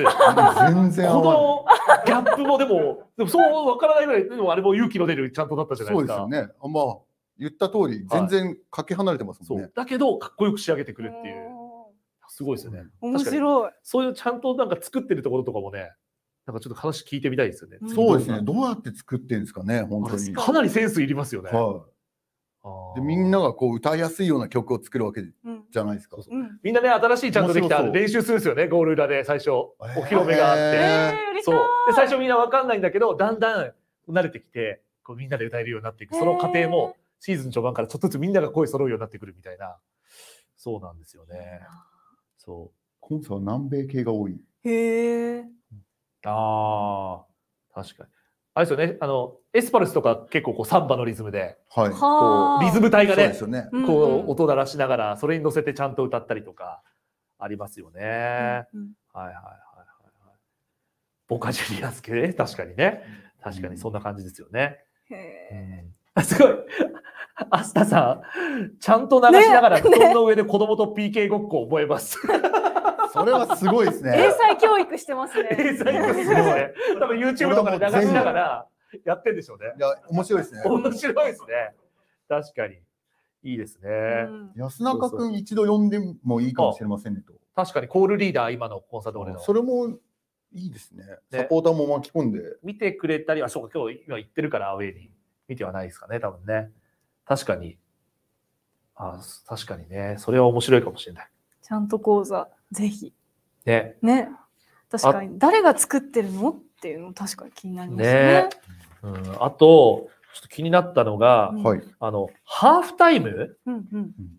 [SPEAKER 3] 全然この
[SPEAKER 4] ギャップもでも、でもそうわからないぐらい、でもあれも勇気の出るちゃんとだったじゃないですか。そうです
[SPEAKER 3] よね。まあ、言った通り、全然かけ離れてますもんね。だけど、かっこよく仕上げてくるっていう。すごいですよね。面白い。そういうちゃんとなんか作ってるところとかも
[SPEAKER 4] ね、なんかちょっと話聞いてみたいですよね。
[SPEAKER 3] うん、そうですね。どうやって作ってんですかね、本当に。かなりセンスいりますよね。はい。でみんながこう歌いやすいような曲を作るわけじゃないですか、う
[SPEAKER 1] ん、
[SPEAKER 4] みんなね新しいちゃんとできた練
[SPEAKER 3] 習するんですよねゴール裏で最初お披露目があって、
[SPEAKER 4] えー、そうで最初みんな分かんないんだけどだんだん慣れてきてこうみんなで歌えるようになっていくその過程もシーズン序盤からちょっとずつみんなが声揃うようになってくるみたいなそうなんですよね。そう。
[SPEAKER 3] コンサは南米系が多い。へ
[SPEAKER 4] え。ああ、確かに。あれですよね、あの、エスパルスとか結構こうサンバのリズムで、はい。こうリズム体がね、うですよねこう音鳴らしながら、それに乗せてちゃんと歌ったりとか、ありますよね。はいはいはいはいはい。ボカジュリアス系、確かにね。確かにそんな感じですよね。
[SPEAKER 1] へえ。すごい。
[SPEAKER 4] アスタさん、ちゃんと流しながら布団の上で子供と PK ごっこを覚えます。ね ねそれはすごいですね。英才
[SPEAKER 2] 教育してますね。英才
[SPEAKER 4] 教育すごい。多分 YouTube とかで流しながらやってんでしょうね。いや、面白いですね。面白いですね。確かに。いいですね。うん、安中君一
[SPEAKER 3] 度呼んでもいいかもしれませんねと。確
[SPEAKER 4] かにコールリーダー、今のコンサート俺の。そ
[SPEAKER 3] れもいいで
[SPEAKER 4] すね。サポ
[SPEAKER 3] ーターも巻き込んで。見
[SPEAKER 4] てくれたりは、そうか、今日今言ってるから、アウェイに。見てはないですかね、多分ね。確かに、あ確かにね、
[SPEAKER 3] それは面白
[SPEAKER 4] いかもしれない。
[SPEAKER 2] ちゃんと講座、ぜひ。ね。ね。確かに、誰が作ってるのっていうの確かに気になりますね。ね
[SPEAKER 4] うん、あと、ちょっと気になったのが、はい、あの、ハーフタイム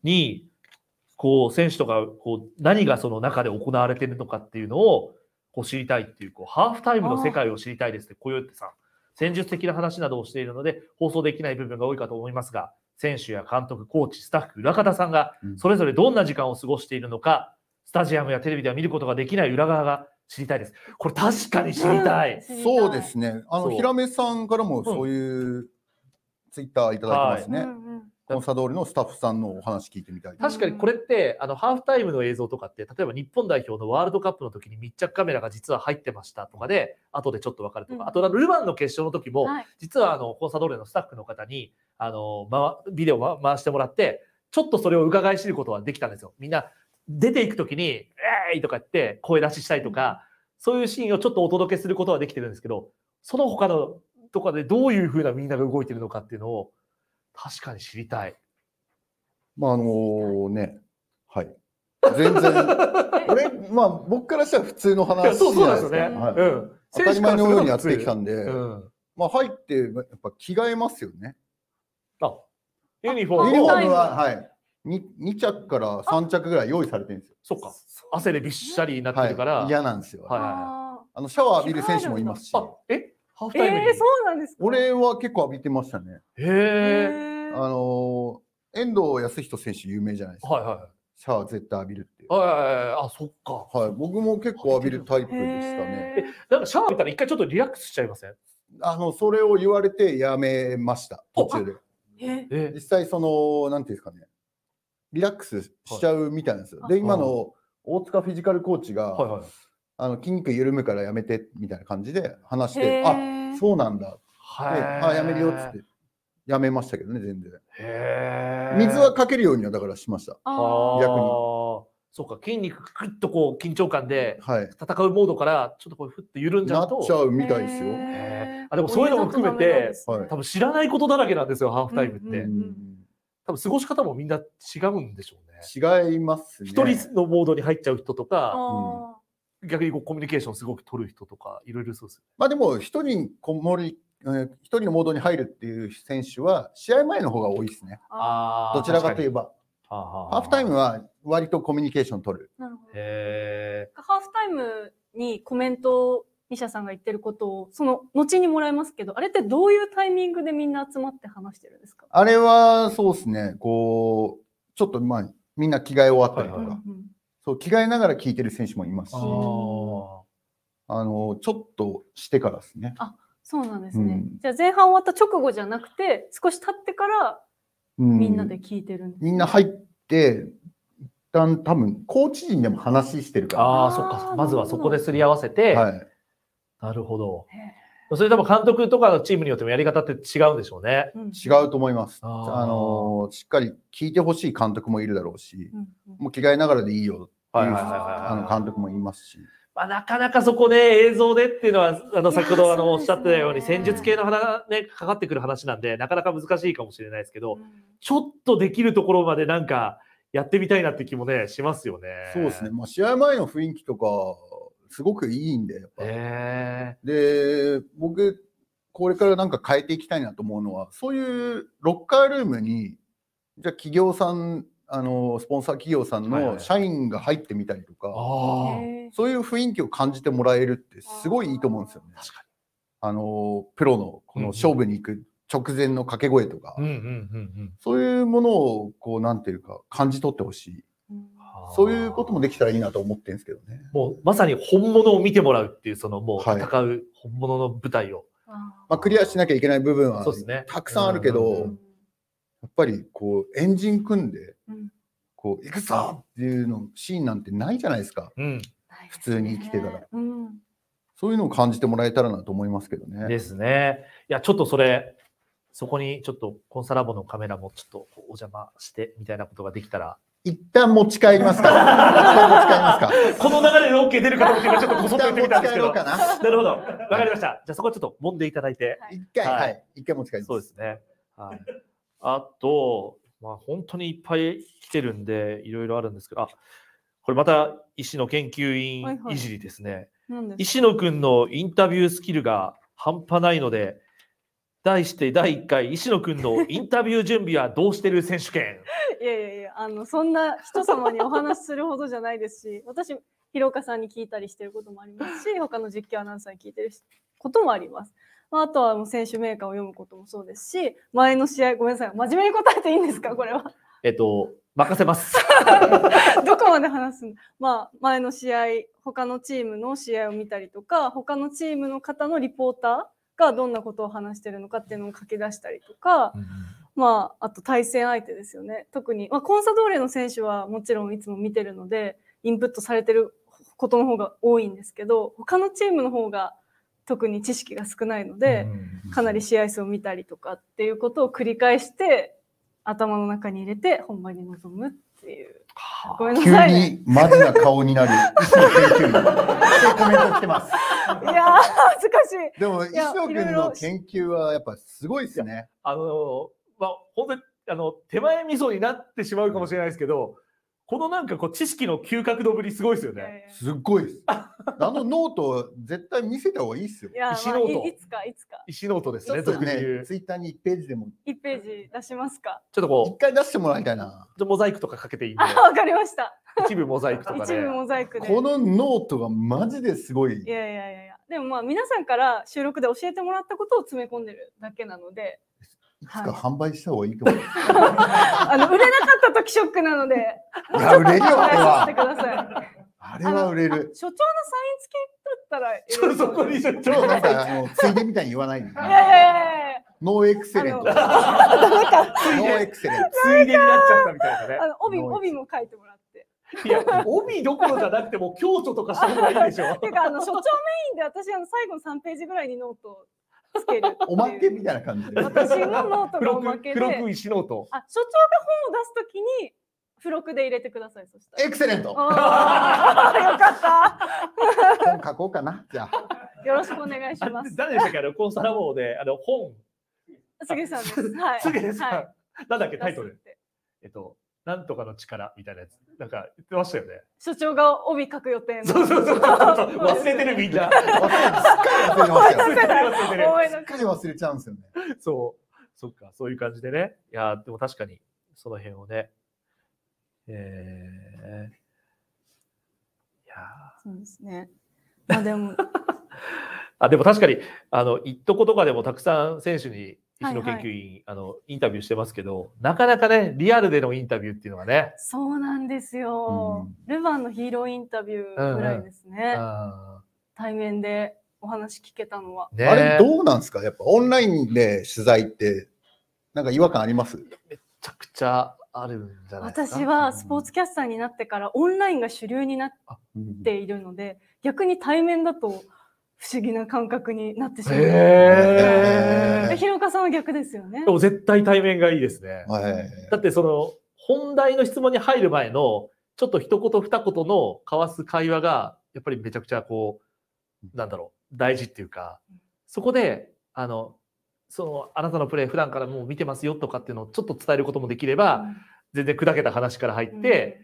[SPEAKER 4] に、こう、選手とか、こう、何がその中で行われてるのかっていうのを、こう知りたいっていう、こう、ハーフタイムの世界を知りたいですって、こうよってさん、戦術的な話などをしているので、放送できない部分が多いかと思いますが、選手や監督、コーチ、スタッフ、裏方さんがそれぞれどんな時間を過ごしているのか、スタジアムやテレビでは見ることができない裏側が知りたいです。これ確
[SPEAKER 3] かに知りたい。うん、そうですね。あの平目さんからもそういうツイッターいただいてますね。はい本社通りのスタッフさんのお話聞いてみたい確か
[SPEAKER 4] にこれってあのハーフタイムの映像とかって例えば日本代表のワールドカップの時に密着カメラが実は入ってましたとかで後でちょっと分かるとか、うん、あとルヴァンの決勝の時も、はい、実はあのコンサドーレのスタッフの方にあの、ま、ビデオを回してもらってちょっとそれを伺い知ることはできたんですよ。みんな出ていく時に「えーい!」とか言って声出ししたりとか、うん、そういうシーンをちょっとお届けすることはできてるんですけどその他のとかでどういうふうなみんなが動いてるのかっていうのを確かに知りたい。
[SPEAKER 3] まああのーね、はい。全然、俺、まあ僕からしたら普通の話じゃないですか。そうですよね。うん、当たり前のようにやってきたんで、うん、まあ入ってやっぱ着替えますよね。あ、ユニフォーム。ユニフォームは、はい。2, 着から3着ぐらい用意されてるんですよ。そっか。汗でびっしゃりになってるから。嫌、はい、なんですよ。はい、あのシャワー浴びる選手もいますし。
[SPEAKER 4] えハーフタイムに。えー、そうなんですか、
[SPEAKER 3] 俺は結構浴びてましたね。へえ。あのー、遠藤康人選手有名じゃないですか。はいはい。シャワー絶対浴びるっていう。はいはいはい。あ、そっか。はい。僕も結構浴びるタイプでしたね。え、
[SPEAKER 4] なんかシャワー浴びたら一回ちょっとリラックスしちゃいません
[SPEAKER 3] あの、それを言われてやめました。途中で。え実際その、なんていうんですかね。リラックスしちゃうみたいなんですよ。はい、で、今の大塚フィジカルコーチが、はいはいあの筋肉緩むからやめてみたいな感じで話してあそうなんだはいあやめるよっつってやめましたけどね全然
[SPEAKER 4] へえ。水は
[SPEAKER 3] かけるようにはだからしました逆に
[SPEAKER 4] そうか筋肉くッとこう緊張感で戦うモードからちょっとこうふっと緩んじゃうと、なっちゃうみたいですよあでもそういうのも含めて、多分知らないことだらけなんですよハーフタイムって、うんうん、多分過ごし方もみんな違うんでしょうね違いま
[SPEAKER 3] すね一人のモードに入っちゃう人とか、
[SPEAKER 4] う
[SPEAKER 1] ん
[SPEAKER 3] 逆にこうコミュニケーションすごく取る人とか、いろいろそうです。まあでも、一人こもり、一人のモードに入るっていう選手は、試合前の方が多いですね。どちらかといえば。ハーフタイムは割とコミュニケーション取る。なるほど。
[SPEAKER 2] ハーフタイムにコメントをシャさんが言ってることを、その後にもらえますけど、あれってどういうタイミングでみんな集まって話してるんです
[SPEAKER 3] かあれはそうですね、こう、ちょっとまあ、みんな着替え終わったりとか、はいはいはい、そう着替えながら聞いてる選手もいますし、あのちょっとしてからですね。
[SPEAKER 2] あ、そうなんですね。うん、じゃあ前半終わった直後じゃなくて、少し経ってから
[SPEAKER 3] みんなで
[SPEAKER 2] 聞いてるんうん、みんな
[SPEAKER 3] 入って、一旦多分コーチ陣でも話してるから。ああ、そっか。まずはそこですり合わせて。はい。なるほど。え
[SPEAKER 4] それとも監督とかのチームによってもやり方って違うんでしょうね。違うと
[SPEAKER 3] 思います。あのしっかり聞いてほしい監督もいるだろうし、もう着替えながらでいいよっていう監督もいますし。
[SPEAKER 4] まあ、なかなかそこね、映像でっていうのは、あの先ほどあのおっしゃってたように、戦術系の話、ね、かかってくる話なんで、なかなか難しいかもしれないですけど、ちょっとできるところまでなんかやってみたいなって気もね、しますよね。そうで
[SPEAKER 3] すね、まあ、試合前の雰囲気とかすごくいいんで、やっぱ。で、僕、これからなんか変えていきたいなと思うのは、そういうロッカールームに、じゃあ企業さん、あの、スポンサー企業さんの社員が入ってみたりとか、そういう雰囲気を感じてもらえるってすごいいいと思うんですよね。確かに。あの、プロのこの勝負に行く直前の掛け声とか、そういうものを、こう、なんていうか、感じ取ってほしい。そういうこともできたらいいなと思ってるんですけどね。もうまさに本物を見
[SPEAKER 4] てもらうっていう、そのもう
[SPEAKER 3] 戦う本物の舞台を。はいまあ、クリアしなきゃいけない部分は、ね、たくさんあるけど、やっぱりこうエンジン組んで、こう行くぞっていうのシーンなんてないじゃないですか、うん、普通に生きてたら、そういうのを感じてもらえたらなと思いますけどね。です
[SPEAKER 4] ね。いやちょっとそれそこにちょっとコンサラボのカメラもちょっとお邪魔してみたいなことができたら
[SPEAKER 3] 一旦持ち帰りますか一旦持ち帰りますか
[SPEAKER 4] この流れで OK 出るかどうかちょっとこそっと言ってみたんですけど。な。るほど。わかりました。じゃあそこはちょっと揉んでいただいて。一回、はい。一回持ち帰ります。そうですね。はい。あと、まあ本当にいっぱい来てるんで、いろいろあるんですけど、あ、これまた石野研究員いじりですね。石野君のインタビュースキルが半端ないので、題して第1回石野君のインタビュー準備はどうしてる選手権
[SPEAKER 2] いやいやいや、あの、そんな人様にお話しするほどじゃないですし、私、広岡さんに聞いたりしてることもありますし、他の実況アナウンサーに聞いてることもあります。まあ、あとはもう選手メーカーを読むこともそうですし、前の試合、ごめんなさい、真面目に答えていいんですか、これは。
[SPEAKER 4] えっと、任せます。
[SPEAKER 2] どこまで話すのまあ、前の試合、他のチームの試合を見たりとか、他のチームの方のリポーターがどんなことを話してるのかっていうのを書き出したりとか、うまあ、あと対戦相手ですよね。特に、まあ、コンサドーレの選手はもちろんいつも見てるので、インプットされてることの方が多いんですけど、他のチームの方が特に知識が少ないので、かなり試合数を見たりとかっていうことを繰り返して、頭の中に入れて本番に臨むっていう。ごめんなさい、
[SPEAKER 3] ね、急にマジな顔になる。研究コメント
[SPEAKER 2] 来てます。い
[SPEAKER 3] や
[SPEAKER 4] 恥
[SPEAKER 1] ずかしい。でも、石野君の
[SPEAKER 3] 研究はやっぱすごいですね。あのー
[SPEAKER 4] まあ、本当にあの手前味噌になってしまうかもしれないですけど、このなんかこ
[SPEAKER 3] う知識の嗅覚度ぶりすごいですよね。すっごいです。あのノート絶対見せた方がいいですよ。いや、石ノート、まあ、い
[SPEAKER 2] つかいつか。
[SPEAKER 3] 石ノートですね。特に、ね、ツイッターに一ページでも。
[SPEAKER 2] 一ページ出しますか。
[SPEAKER 3] ちょっとこう一回出してもらいたいな。モザイクとかかけてい
[SPEAKER 4] いんで。
[SPEAKER 2] わかりました。
[SPEAKER 3] 一部モザイク
[SPEAKER 4] とか、ね、一部モ
[SPEAKER 2] ザイクこのノー
[SPEAKER 3] トがマジですごい。
[SPEAKER 2] いやいやいやいや。でもまあ皆さんから収録で教えてもらったことを詰め込んでるだけなので。いつ
[SPEAKER 3] か販売した方がいいと思う。
[SPEAKER 2] あの売れなかった時ショックなので。い
[SPEAKER 3] や売れるよこれ
[SPEAKER 1] は。
[SPEAKER 3] あれは売れる。
[SPEAKER 1] 所長のサイン付きだったら。
[SPEAKER 2] そ
[SPEAKER 3] こに所長なんかあのついでみたいに言わない。い
[SPEAKER 1] や
[SPEAKER 3] ノーエクセレント。ノ
[SPEAKER 2] ーエ
[SPEAKER 1] ク
[SPEAKER 3] セレ
[SPEAKER 2] ント。ついでになっちゃったみたいなね。あの帯帯も書いてもらって。
[SPEAKER 4] いや帯どころじゃなくても京都とかした方がいいでしょ。て
[SPEAKER 2] かあの所長メインで私あの最後の三ページぐらいにノート
[SPEAKER 4] つける。おまけみたいな感じ私のノートがおまけで。黒く石ノート。
[SPEAKER 2] あ、所長が本を出すときに付録で入れてください。そしたら。エクセレント。よかっ
[SPEAKER 3] た。本書こうかな。じゃ
[SPEAKER 2] あ。よろしくお願いします。誰でしたっけ？
[SPEAKER 4] あのコンサラボであの本。
[SPEAKER 2] 杉さんです。はい。杉では
[SPEAKER 4] い、なんだっけタイトル。っえっと、なんとかの力みたいなやつ。なんか言ってましたよね。
[SPEAKER 2] 所長が帯書く予定そうそうそう。
[SPEAKER 4] 忘れてるみんな。すっか
[SPEAKER 3] り忘れてますよ。す
[SPEAKER 4] っか
[SPEAKER 2] り
[SPEAKER 3] 忘れちゃうんですよね。
[SPEAKER 4] そう。そっか、そういう感じでね。いや、でも確かに、その辺をね。えー、
[SPEAKER 2] いやそうですね。まあでも。
[SPEAKER 4] あでも確かに、あの、いっとことかでもたくさん選手に石野研究員、はいはい、あのインタビューしてますけどなかなかねリアルでのインタビューっていうのはね
[SPEAKER 2] そうなんですよ、うん、ルヴァンのヒーローインタビューぐらいですね、うんうん、対面でお話聞けたのは、ね、あれど
[SPEAKER 3] うなんですかやっぱオンラインで取材ってなんか違和感ありますめちゃくちゃあるんじゃない私は
[SPEAKER 2] スポーツキャスターになってからオンラインが主流になっているので、逆に対面だと不思議な感覚になってしまう。
[SPEAKER 4] え
[SPEAKER 2] 広岡さんは逆ですよね。で
[SPEAKER 4] も絶対対面がいいですね。はい、だってその本題の質問に入る前のちょっと一言二言の交わす会話がやっぱりめちゃくちゃこうなんだろう大事っていうかそこであのそのあなたのプレー普段からもう見てますよとかっていうのをちょっと伝えることもできれば、全然砕けた話から入って、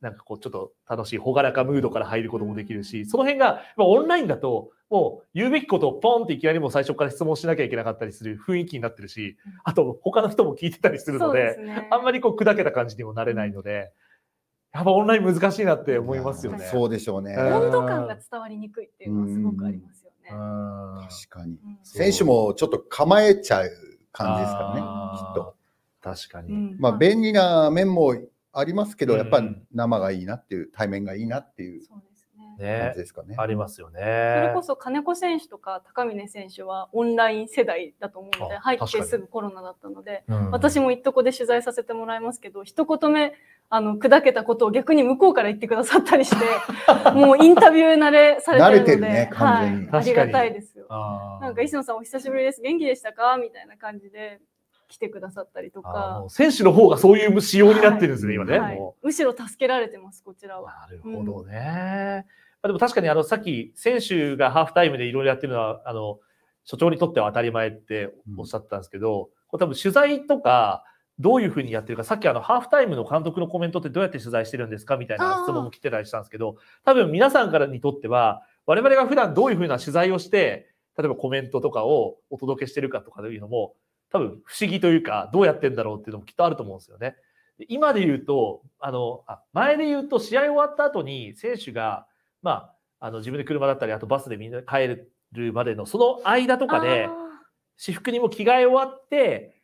[SPEAKER 4] なんかこうちょっと楽しい、朗らかムードから入ることもできるし、その辺が、まあ、オンラインだと、もう言うべきことをポンっていきなりもう最初から質問しなきゃいけなかったりする雰囲気になってるし、あと他の人も聞いてたりするので、でね、あんまりこう砕けた感じにもなれないので、やっぱオンライン
[SPEAKER 3] 難しいなって思いますよね。そうでしょう
[SPEAKER 4] ね。温度感
[SPEAKER 2] が伝わりにくいってい
[SPEAKER 3] うのはすごくありますよね。確かに。選手もちょっと構えちゃう感じですからね、きっと。
[SPEAKER 1] 確かに。
[SPEAKER 3] まあ便利な面もありますけど、やっぱり生がいいなっていう、対面がいいなっていう。
[SPEAKER 4] ね、ですかね。ありますよね。それ
[SPEAKER 2] こそ金子選手とか高峰選手はオンライン世代だと思うので、入ってすぐコロナだったので、うん、私もいっとこで取材させてもらいますけど、一言目、あの、砕けたことを逆に向こうから言ってくださったりして、もうインタビュー慣れされてるので、ね、はい、ありがたいですよ。なんか石野さんお久しぶりです、元気でしたかみたいな感じで、来てくださったりとか。選
[SPEAKER 4] 手の方がそういう仕様になってるんですね、はい、今ね、はい、
[SPEAKER 2] むしろ助けられてます、こちらは。なるほどね。
[SPEAKER 4] うん、でも確かにあのさっき選手がハーフタイムでいろいろやってるのはあの所長にとっては当たり前っておっしゃったんですけど、うん、これ多分取材とかどういうふうにやってるかさっきあのハーフタイムの監督のコメントってどうやって取材してるんですかみたいな質問も来てたりしたんですけど多分皆さんからにとっては我々が普段どういうふうな取材をして例えばコメントとかをお届けしてるかとかというのも多分不思議というか、どうやってんだろうっていうのもきっとあると思うんですよね。今で言うと、あの、あ前で言うと試合終わった後に選手が、まあ、あの自分で車だったり、あとバスでみんな帰るまでのその間とかで、私服にも着替え終わって、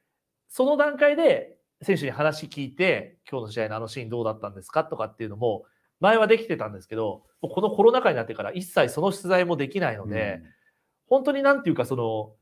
[SPEAKER 4] その段階で選手に話聞いて、今日の試合のあのシーンどうだったんですかとかっていうのも、前はできてたんですけど、このコロナ禍になってから一切その出題もできないので、うん、本当になんていうか、その、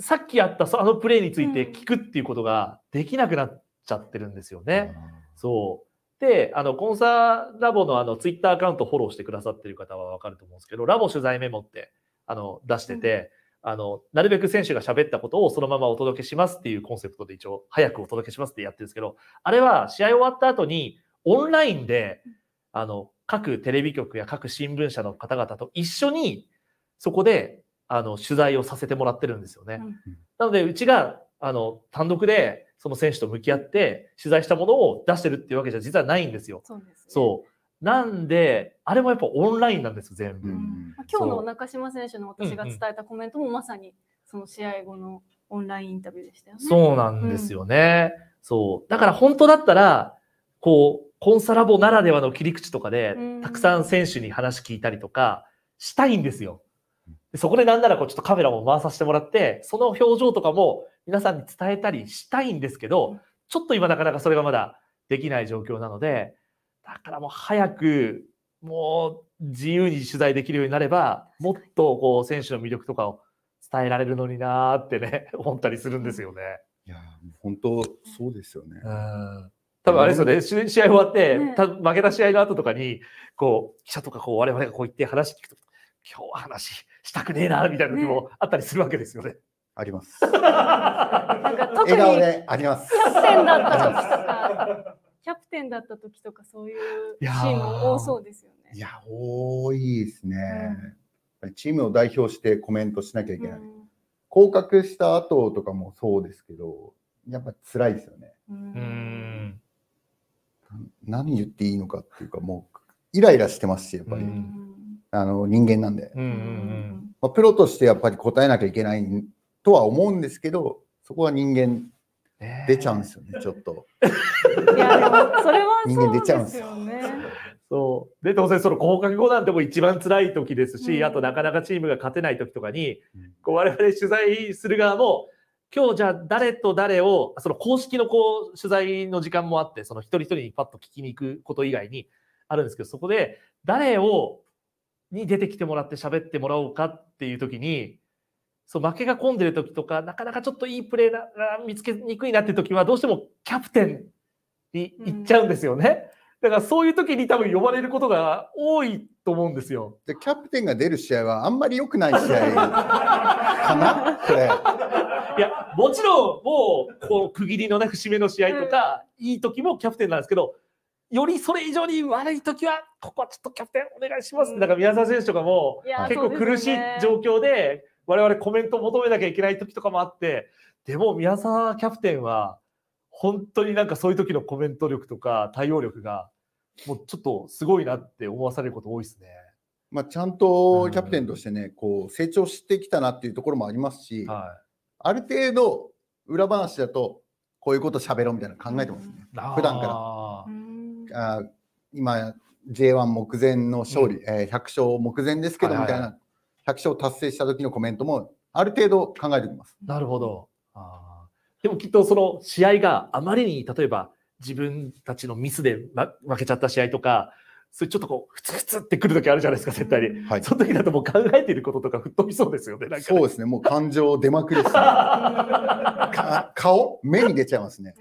[SPEAKER 4] さっきあったあのプレーについて聞くっていうことができなくなっちゃってるんですよね。うん、そうであのコンサラボのあのツイッターアカウントフォローしてくださってる方はわかると思うんですけどラボ取材メモってあの出してて、うん、あのなるべく選手が喋ったことをそのままお届けしますっていうコンセプトで一応早くお届けしますってやってるんですけどあれは試合終わった後にオンラインであの各テレビ局や各新聞社の方々と一緒にそこであの取材をさせてもらってるんですよね。うん、なのでうちがあの単独でその選手と向き合って取材したものを出してるっていうわけじゃ実はないんですよ。そう、ね、なんであれもやっぱオンラインなんです全部、
[SPEAKER 2] 今日の中島選手の私が伝えたコメントもまさにその試合後のオンラインインタビューでしたよね。そうなんですよ
[SPEAKER 4] ね。うん、そうだから本当だったらこうコンサラボならではの切り口とかでたくさん選手に話聞いたりとかしたいんですよ。そこでなんならこうちょっとカメラも回させてもらって、その表情とかも皆さんに伝えたりしたいんですけど、ちょっと今なかなかそれがまだできない状況なので、だからもう早く、もう自由に取材できるようになれば、もっとこう選手の魅力とかを伝えられるのになーってね、思ったりするんですよね。
[SPEAKER 3] いや、本当そうですよね。うん多分あれです
[SPEAKER 4] よね、試合終わって、負けた試合の後とかに、こう、記者とかこう、我々がこう言って話聞くと、今日は話、したくねえなみたいな時もあったりするわけですよね。あります。なん
[SPEAKER 3] か
[SPEAKER 4] 特に笑顔で
[SPEAKER 3] あります。キ
[SPEAKER 2] ャプテンだった時とか、キャプテンだった時とかそういうシーンも多そうですよね。
[SPEAKER 3] いや多いですね、うん、チームを代表してコメントしなきゃいけない。うん、降格した後とかもそうですけど、やっぱ辛いですよね。うん。何言っていいのかっていうかもうイライラしてますしやっぱり。うんあの人間なんで、うんまあ、プロとしてやっぱり答えなきゃいけないとは思うんですけどそこは人間出ちゃうんですよね、えー、ちょっと。いやでもそれは人間出
[SPEAKER 4] ちゃうんですよね。そうで当然その降格後なんても一番辛い時ですし、うん、あとなかなかチームが勝てない時とかに、うん、こう我々取材する側も今日じゃあ誰と誰をその公式のこう取材の時間もあってその一人一人にパッと聞きに行くこと以外にあるんですけどそこで誰をに出てきてもらって喋ってもらおうかっていう時にそう負けが込んでる時とかなかなかちょっといいプレーが見つけにくいなって時はどうしてもキャプテンに行っちゃうんですよね。だからそういう時
[SPEAKER 3] に多分呼ばれることが多いと思うんですよ。でキャプテンが出る試合はあんまり良くない
[SPEAKER 4] 試合
[SPEAKER 1] かな
[SPEAKER 3] これ。いやもちろんもう
[SPEAKER 4] こう区切りのなく節目の試合とか、いい時もキャプテンなんですけどよりそれ以上に
[SPEAKER 2] 悪い時は、ここはちょっとキャプテン
[SPEAKER 4] お願いします。だから宮沢選手とかも、結構苦しい状況で、我々コメントを求めなきゃいけない時とかもあって、でも宮沢キャプテンは、本当になんかそういう時のコメント力とか対応力が、もうち
[SPEAKER 3] ょっとすごいなって思わされること多いですね。まあ、ちゃんとキャプテンとしてね、うん、こう成長してきたなっていうところもありますし、はい、ある程度裏話だとこういうこと喋ろうみたいな考えてますね、うん、普段から。あ今 J1 目前の勝利、うん、えー、100勝目前ですけどみたいな、100勝達成した時のコメントもある程度考えておきます。なるほどあでもきっとそ
[SPEAKER 4] の試合があまりに例えば自分たちのミスで、ま、負けちゃった試合とかそれちょっとこうふつふつってくる時あるじゃないですか絶対に、はい、その時だともう考えていることとか吹っ
[SPEAKER 1] 飛びそうですよね、ね、そうです
[SPEAKER 3] ねもう感情出まくりですね 顔目に出ちゃいますね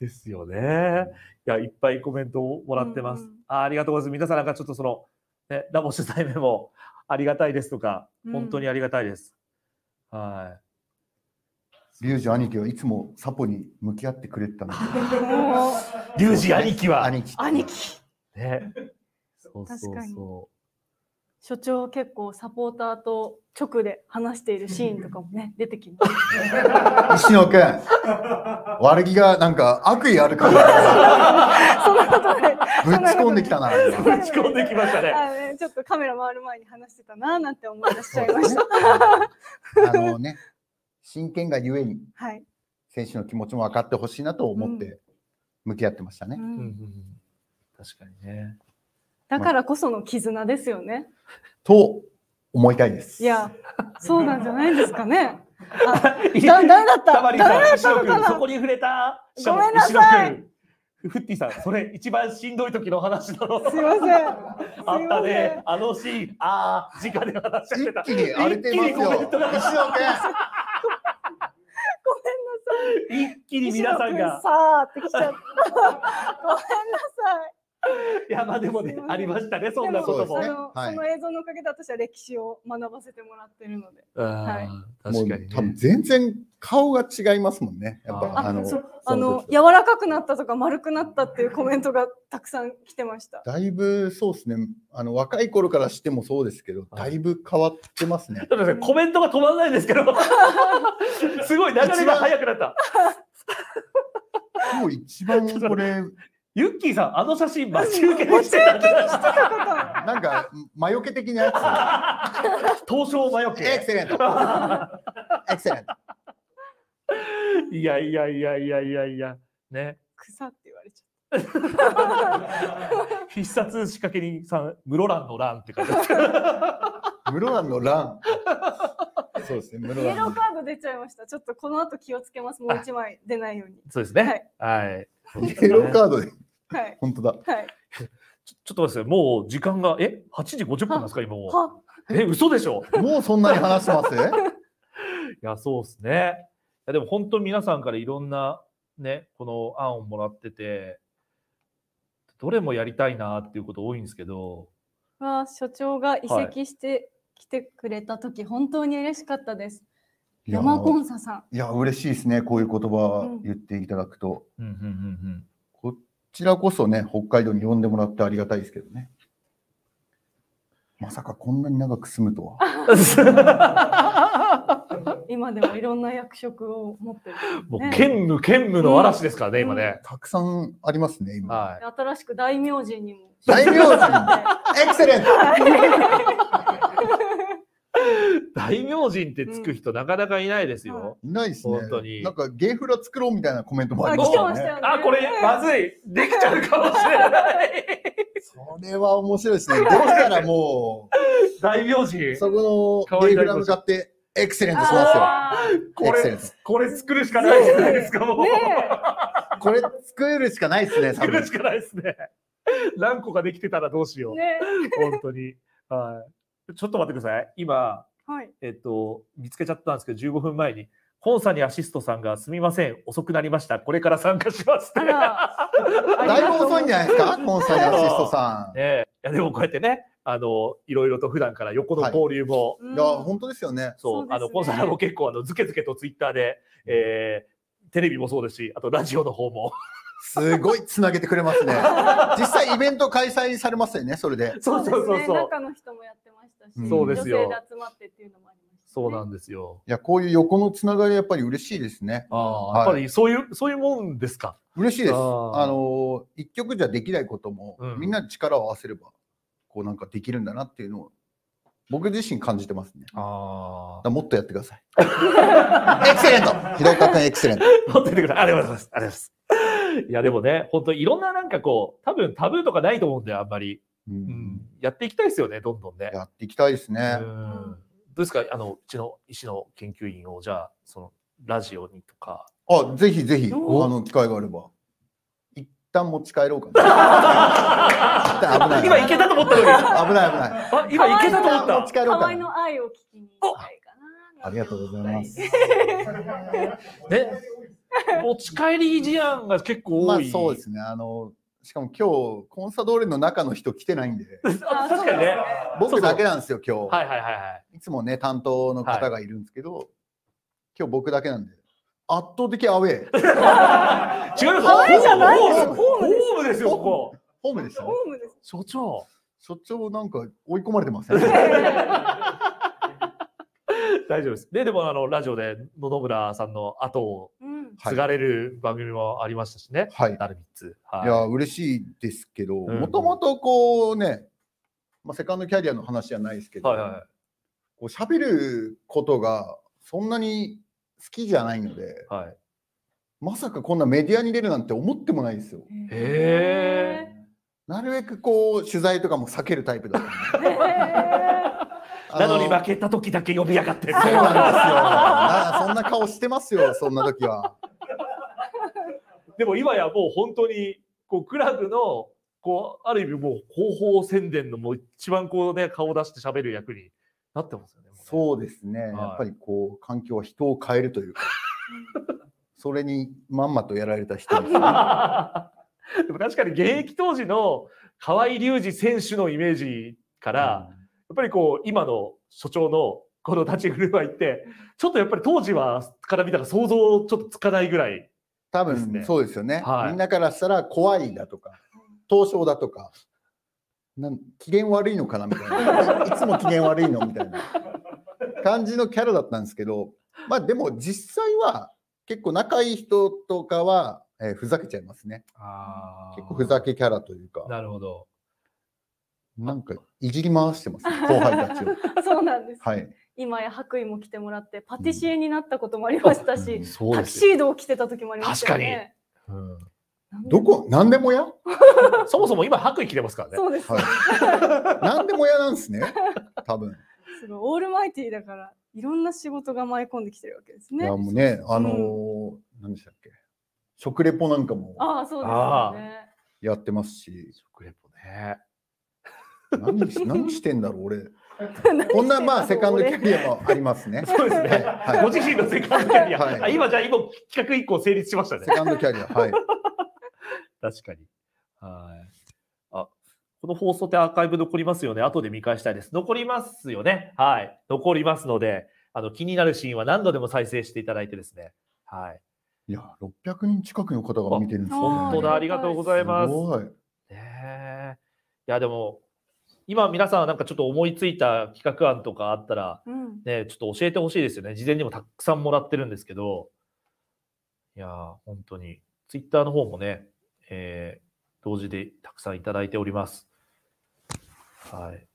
[SPEAKER 3] ですよね。いや、いっぱいコメ
[SPEAKER 4] ントをもらってます。うんうん、あありがとうございます。皆さんなんかちょっとその、ね、ラボ主催メモ、ありがたいですとか、本当にありがたいです。うん、はい。
[SPEAKER 3] リュウジ兄貴はいつもサポに向き合ってくれたの。
[SPEAKER 1] リュウジ兄貴は。
[SPEAKER 3] 兄貴。
[SPEAKER 2] 兄貴。
[SPEAKER 1] ね。そうそうそう。
[SPEAKER 2] 所長結構サポーターと直で話しているシーンとかもね、出てきま
[SPEAKER 3] す。野君、悪気がなんか悪意あるかも。
[SPEAKER 2] そんな
[SPEAKER 3] ことない。ぶち込んできたな。ぶち込んできました
[SPEAKER 2] ね。ちょっとカメラ回る前に話してたななんて思い出しちゃいました。
[SPEAKER 3] あのね、真剣がゆえに、はい、選手の気持ちも分かってほしいなと思って向き合ってましたね。確かにね。
[SPEAKER 2] だからこその絆ですよね。
[SPEAKER 3] と思いたいです。
[SPEAKER 2] いや、そうなんじゃないですかね。あ、だ、だだった。
[SPEAKER 4] 誰だったのかな。そ
[SPEAKER 1] こ
[SPEAKER 2] に触れた。
[SPEAKER 4] ごめんなさい。フッティさん、それ一番しんどい時の話だろ。すみません。あったね。あのシーン、ああ、直で話し合ってた。一気に荒れてますよ。一生懸命。一気に皆さんが。さ
[SPEAKER 1] あってきちゃった。ごめんなさ
[SPEAKER 2] い。
[SPEAKER 3] いや、まあでもね、ありましたね、
[SPEAKER 4] そんなことも。の、そ
[SPEAKER 2] の映像のおかげで私は歴史を学ばせてもらってるので。
[SPEAKER 3] はい、確かに、多分全然顔が違いますもんね。やっぱあのあの
[SPEAKER 2] 柔らかくなったとか丸くなったっていうコメントがたくさん来てました。
[SPEAKER 3] だいぶそうですね。あの若い頃からしてもそうですけど、だいぶ変わってますね。コメントが止まらないですけど、
[SPEAKER 2] すごい流れが
[SPEAKER 3] 速くなった。もう一番これユッキーさん、あの写真、待ち受けにしてた。なんか、魔除け的なや
[SPEAKER 1] つ。東 証魔除け。エクセレント。エクセレン
[SPEAKER 4] ト。いやいやいやいやいやいや、ね。
[SPEAKER 1] 草って言われちゃ
[SPEAKER 4] た。必殺仕掛け人さん、室蘭の蘭って書いてあ
[SPEAKER 3] る。室蘭の蘭。そうです
[SPEAKER 4] ね。イエロー
[SPEAKER 2] カード出ちゃいました。ちょっとこの後気をつけます。もう一枚出ないように。そうですね。
[SPEAKER 3] はい。はい、イエローカードで。はい。本当
[SPEAKER 4] だ。はい。ちょちょっと待ってもう時間が、え、八時五十分なんですか、今もえ、嘘でしょ。もうそんなに話してます いや、そうですね。いやでも本当皆さんからいろんなね、この案をもらってて、どれもやりたいなっていうこと多いんですけど。
[SPEAKER 2] は、所長が移籍して来てくれた時、本当に嬉しかったです。山コンサさ
[SPEAKER 3] ん。いや、嬉しいですね。こういう言葉言っていただくと。うん、うん、うん、うん。ちらこそね、北海道に呼んでもらってありがたいですけどね。まさかこんなに長く住むとは。
[SPEAKER 2] 今でもいろんな役職を持ってる、ね、もう兼
[SPEAKER 3] 務兼務の嵐ですからね、うん、今ね、たくさんありますね、今。は
[SPEAKER 2] い、新しく大名人にも。大名人 エクセレント
[SPEAKER 3] 大名人ってつく人、なかなかいないですよ。いないっすね。本当に。なんか、ゲーフラ作ろうみたいなコメントもありましたね。あ、これ、まず
[SPEAKER 1] い。できちゃうかもしれない。
[SPEAKER 3] それは面白いですね。どうしたらもう、大名人。そこのゲーフラ向かって、エクセレントしま
[SPEAKER 1] すよ。これ、これ作るし
[SPEAKER 4] かないじゃないですか、もう。
[SPEAKER 3] これ作るしかないですね、作るしか
[SPEAKER 4] ないですね。何個かできてたらどうしよう。本当に。はい。ちょっと待ってください。今、はい、えっと、見つけちゃったんですけど、15分前に、コンさんにアシストさんがすみません、遅くなりました。これから参加します、て。だ
[SPEAKER 1] いぶ
[SPEAKER 3] 遅いんじゃないですか、コンさんにアシスト
[SPEAKER 4] さん。ね、いや、でもこうやってね、あの、いろいろと普段から横の交流も。はい、
[SPEAKER 3] いや、本当ですよね。
[SPEAKER 4] そう、そうね、あの、コンさんも結構、あの、ずけずけとツイッターで、え
[SPEAKER 3] ー、テレビもそうですし、あとラジオの方も。すごい つなげてくれますね。実際イベント開催されますよね、それで。そうそうそうそう。
[SPEAKER 2] 中の人もやってます。
[SPEAKER 3] たし、そうですよ女
[SPEAKER 1] 性で集まってっていうのもあり
[SPEAKER 3] まそうなんですよ。いや、こういう横のつながり、やっぱり嬉しいですね。ああ、やっぱりそういう、そういうもんですか。嬉しいです。あの、一曲じゃできないことも、みんなで力を合わせれば、こうなんかできるんだなっていうのを僕自身感じてますね。ああ。もっとやってください。エク
[SPEAKER 1] セレント平岡君エクセレント。
[SPEAKER 4] もっとやってください。ありがとうございます。ありがとうございます。いや、でもね、本当いろんななんかこう、多分タブーとかないと思うんだよ、あんまり。うん、やっていきたいですよね、どんどんね。やっていきたいですね。どうですか、あのうちの医師の研究員を、じゃあ、そのラジオにと
[SPEAKER 3] か。あ、ぜひぜひ、あの機会があれば。一旦持ち帰ろうかな。
[SPEAKER 2] 今いけたと思ったの危ない危ない。あ、今いけたと思った。持ち帰ろうかの愛を聞きに行きたい
[SPEAKER 3] かな。ありがと
[SPEAKER 2] うございま
[SPEAKER 1] す。ね、
[SPEAKER 3] 持ち帰り事案が結構多い。そうですね。あのしかも今日コンサドーレの中の人来てないんで
[SPEAKER 1] あ確かにね
[SPEAKER 3] 僕だけなんですよ今日はいはいはいはいいつもね担当の方がいるんですけど、はい、今日僕だけなんで圧倒的アウェイ。違うアウェイじゃないでよホームホームですよここホームでした、ね、所長所長なんか追い込まれてますね
[SPEAKER 4] 大丈夫です。で、でもあのラジオで野々村さんの後を
[SPEAKER 3] 継がれる番組もありましたしね。はい。なるつ。はい、いや、嬉しいですけど、もともとこうね、まあ、セカンドキャリアの話じゃないですけど、はいはい、こう喋ることがそんなに好きじゃないので、はい、まさかこんなメディアに出るなんて思ってもないですよ。へえ。なるべくこう取材とかも避けるタイプだったんなのに負けた時だけ呼びやがって
[SPEAKER 1] そうなんですよなそ
[SPEAKER 4] んな
[SPEAKER 3] 顔してますよそんな時は
[SPEAKER 4] でも今やもう本当にこうクラブのこうある意味もう広報宣伝のもう一番こうね顔出して喋る役に
[SPEAKER 3] なってますよね。そうですね、はい、やっぱりこう環境は人を変えるというか、それにまんまとやられた人ですね。でも確かに現役
[SPEAKER 4] 当時の河合隆二選手のイメージから、うん、やっぱりこう今の所長のこの立ち振る舞いってちょっとやっぱり当時はから見たら想像ちょっと
[SPEAKER 3] つかないぐらい、ね、多分そうですよね、はい、みんなからしたら怖いだとか東証だとかなん機嫌悪いのかなみたい
[SPEAKER 1] な いつも
[SPEAKER 3] 機嫌悪いのみたいな感じのキャラだったんですけどまあでも実際は結構仲いい人とかはえー、ふざけちゃいますね。あ結構ふざけキャラというか。なるほど。なんかいじり回してます、ね、後輩たち
[SPEAKER 2] を。そうなんです、はい。今や白衣も着てもらってパティシエになったこともありましたし、うん、タキシードを着てた時もありましたね。確かに。う
[SPEAKER 3] んどこ何でもや
[SPEAKER 2] そ
[SPEAKER 3] もそも今白衣着てますからね。そうです、はい、何でもやなんですね。多分。
[SPEAKER 2] すごオールマイティだからいろんな仕事が舞い込んできてるわけですね。いやもうね
[SPEAKER 3] あのーうん、何でしたっけ食レポなんかも
[SPEAKER 1] ああそうですね
[SPEAKER 3] やってますし。食レポね。何し何してんだろう俺。
[SPEAKER 1] こんな
[SPEAKER 3] まあセカンドキャリアもありますね。そうですね。はい、ご自身のセカンドキャリア。はい、今じゃあ今企画一個成立しましたね。セカンドキャリアはい。確かに。は
[SPEAKER 4] い。あ、この放送ってアーカイブ残りますよね。後で見返したいです。残りますよね。はい。残りますので、あの気になるシーンは何度でも再生していただいてですね。はい。
[SPEAKER 3] いや、600人近くの方が見てるんですね。本当だ、ありがとうございます。すごい。
[SPEAKER 4] ねいや、でも、今皆さんなんかちょっと思いついた企画案とかあったら、うん、ね、ちょっと教えてほしいですよね。事前にもたくさんもらってるんですけど、いや、本当に、ツイッターの方もね、えー、同時でたくさんいただいております。はい。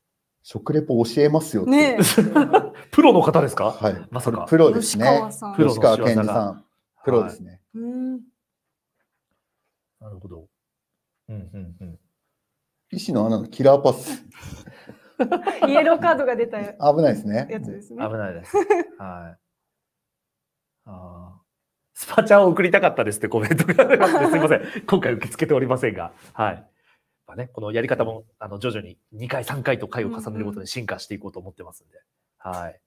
[SPEAKER 3] 食レポ教えますよね。プロの方ですかはい。まさか。プロです
[SPEAKER 1] ね。プロの川健二
[SPEAKER 3] さん。プロですね。はい、なるほど。うんうんうん。石のアのキラーパス。
[SPEAKER 2] イエローカードが出たや危ないですね。やつですね。危ないです。はい。
[SPEAKER 3] ああ。ス
[SPEAKER 4] パチャを送りたかったですってコメントがありますみません。今回受け付けておりませんが、はい。まあね、このやり方も、あの、徐々に2回、3回と回を重ねることに進化していこうと思ってますんで、うんうん、はい。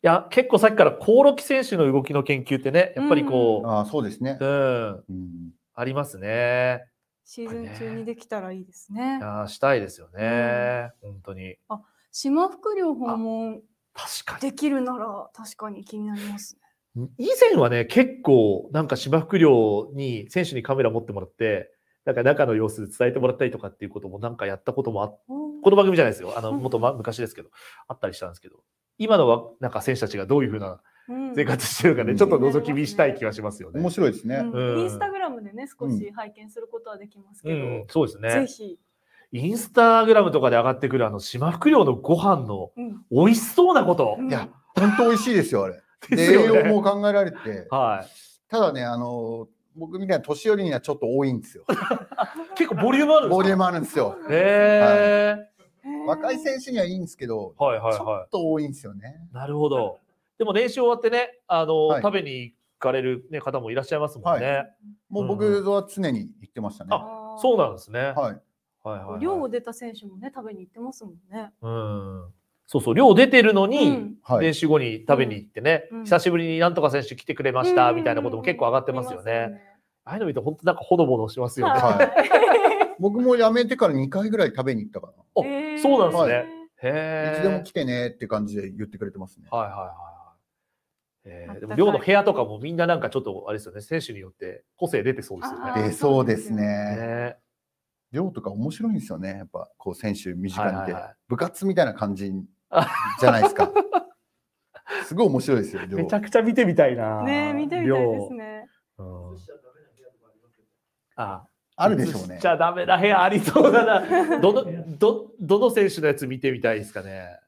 [SPEAKER 4] いや、結構さっきから興梠選手の動きの研究ってね、やっぱりこう、うん、あそうですね、うん、うん、ありますね。
[SPEAKER 2] シーズン中にできたらいいですね。ね
[SPEAKER 4] あしたいですよね、うん、本当に。
[SPEAKER 2] あ、島福寮訪問できるなら確かに気になります
[SPEAKER 4] ね。以前はね、結構なんか島副寮に選手にカメラ持ってもらって、なんか中の様子伝えてもらったりとかっていうこともなんかやったこともあこの番組じゃないですよ。あの、元、ま、昔ですけど、あったりしたんですけど、今のはなんか選手たちがどういうふうな生活してるかね、うん、ちょっと覗き見したい気がしますよね。面白いですね、うん、インスタ
[SPEAKER 2] グラムでね、少し拝見することはできますけ
[SPEAKER 4] ど、そうですね。ぜひ。インスタグラムとかで上がってくるあの島福寮のご飯の
[SPEAKER 3] 美味しそうなこと。いや、本当美味しいですよ、あれ。
[SPEAKER 1] 栄養も
[SPEAKER 3] 考えられて。はい。ただね、あの、僕みたいな年寄りにはちょっと多いんですよ。結構ボリュームあるボリュームあるんですよ。へえ。若い選手にはいいんですけど、はいはいはい、ちょっと多いんですよね。なるほど。
[SPEAKER 4] でも練習終わってね、あの、はい、食べに行かれる、ね、方もいらっしゃいますもんね。はい、もう僕は常に行ってましたね。うん、そうなんですね。はい。はいはい、はい、寮
[SPEAKER 2] を出た選手もね、食べに行ってますもんね。
[SPEAKER 4] うん。そうそう、量出てるのに、うん、練習後に食べに行ってね、うん、久しぶりになんとか選手来てくれました、みたいなことも結構上がってますよ
[SPEAKER 3] ね。ああいうの見て、本当なんかほのぼのしますよね。はい 僕も辞めてから2回ぐらい食べに行ったかな。あ、そうなんですね。はい、へいつでも来てねって感じで言ってくれてますね。はいはいはい。
[SPEAKER 4] えー、でも寮の部屋とかもみんななんかちょっとあれですよね選手によって個性出てそうです
[SPEAKER 1] よ
[SPEAKER 3] ね。出そうですね。寮とか面白いんですよねやっぱこう選手身近にいて、部活みたいな感じじゃないですか。すごい面白いですよめちゃくちゃ見てみたいな。
[SPEAKER 2] ね見てみた
[SPEAKER 1] いですね。うん、
[SPEAKER 4] ああるでしょうね。じゃダメだ部屋ありそうだな。どのどどの選手のやつ見てみたいですかね。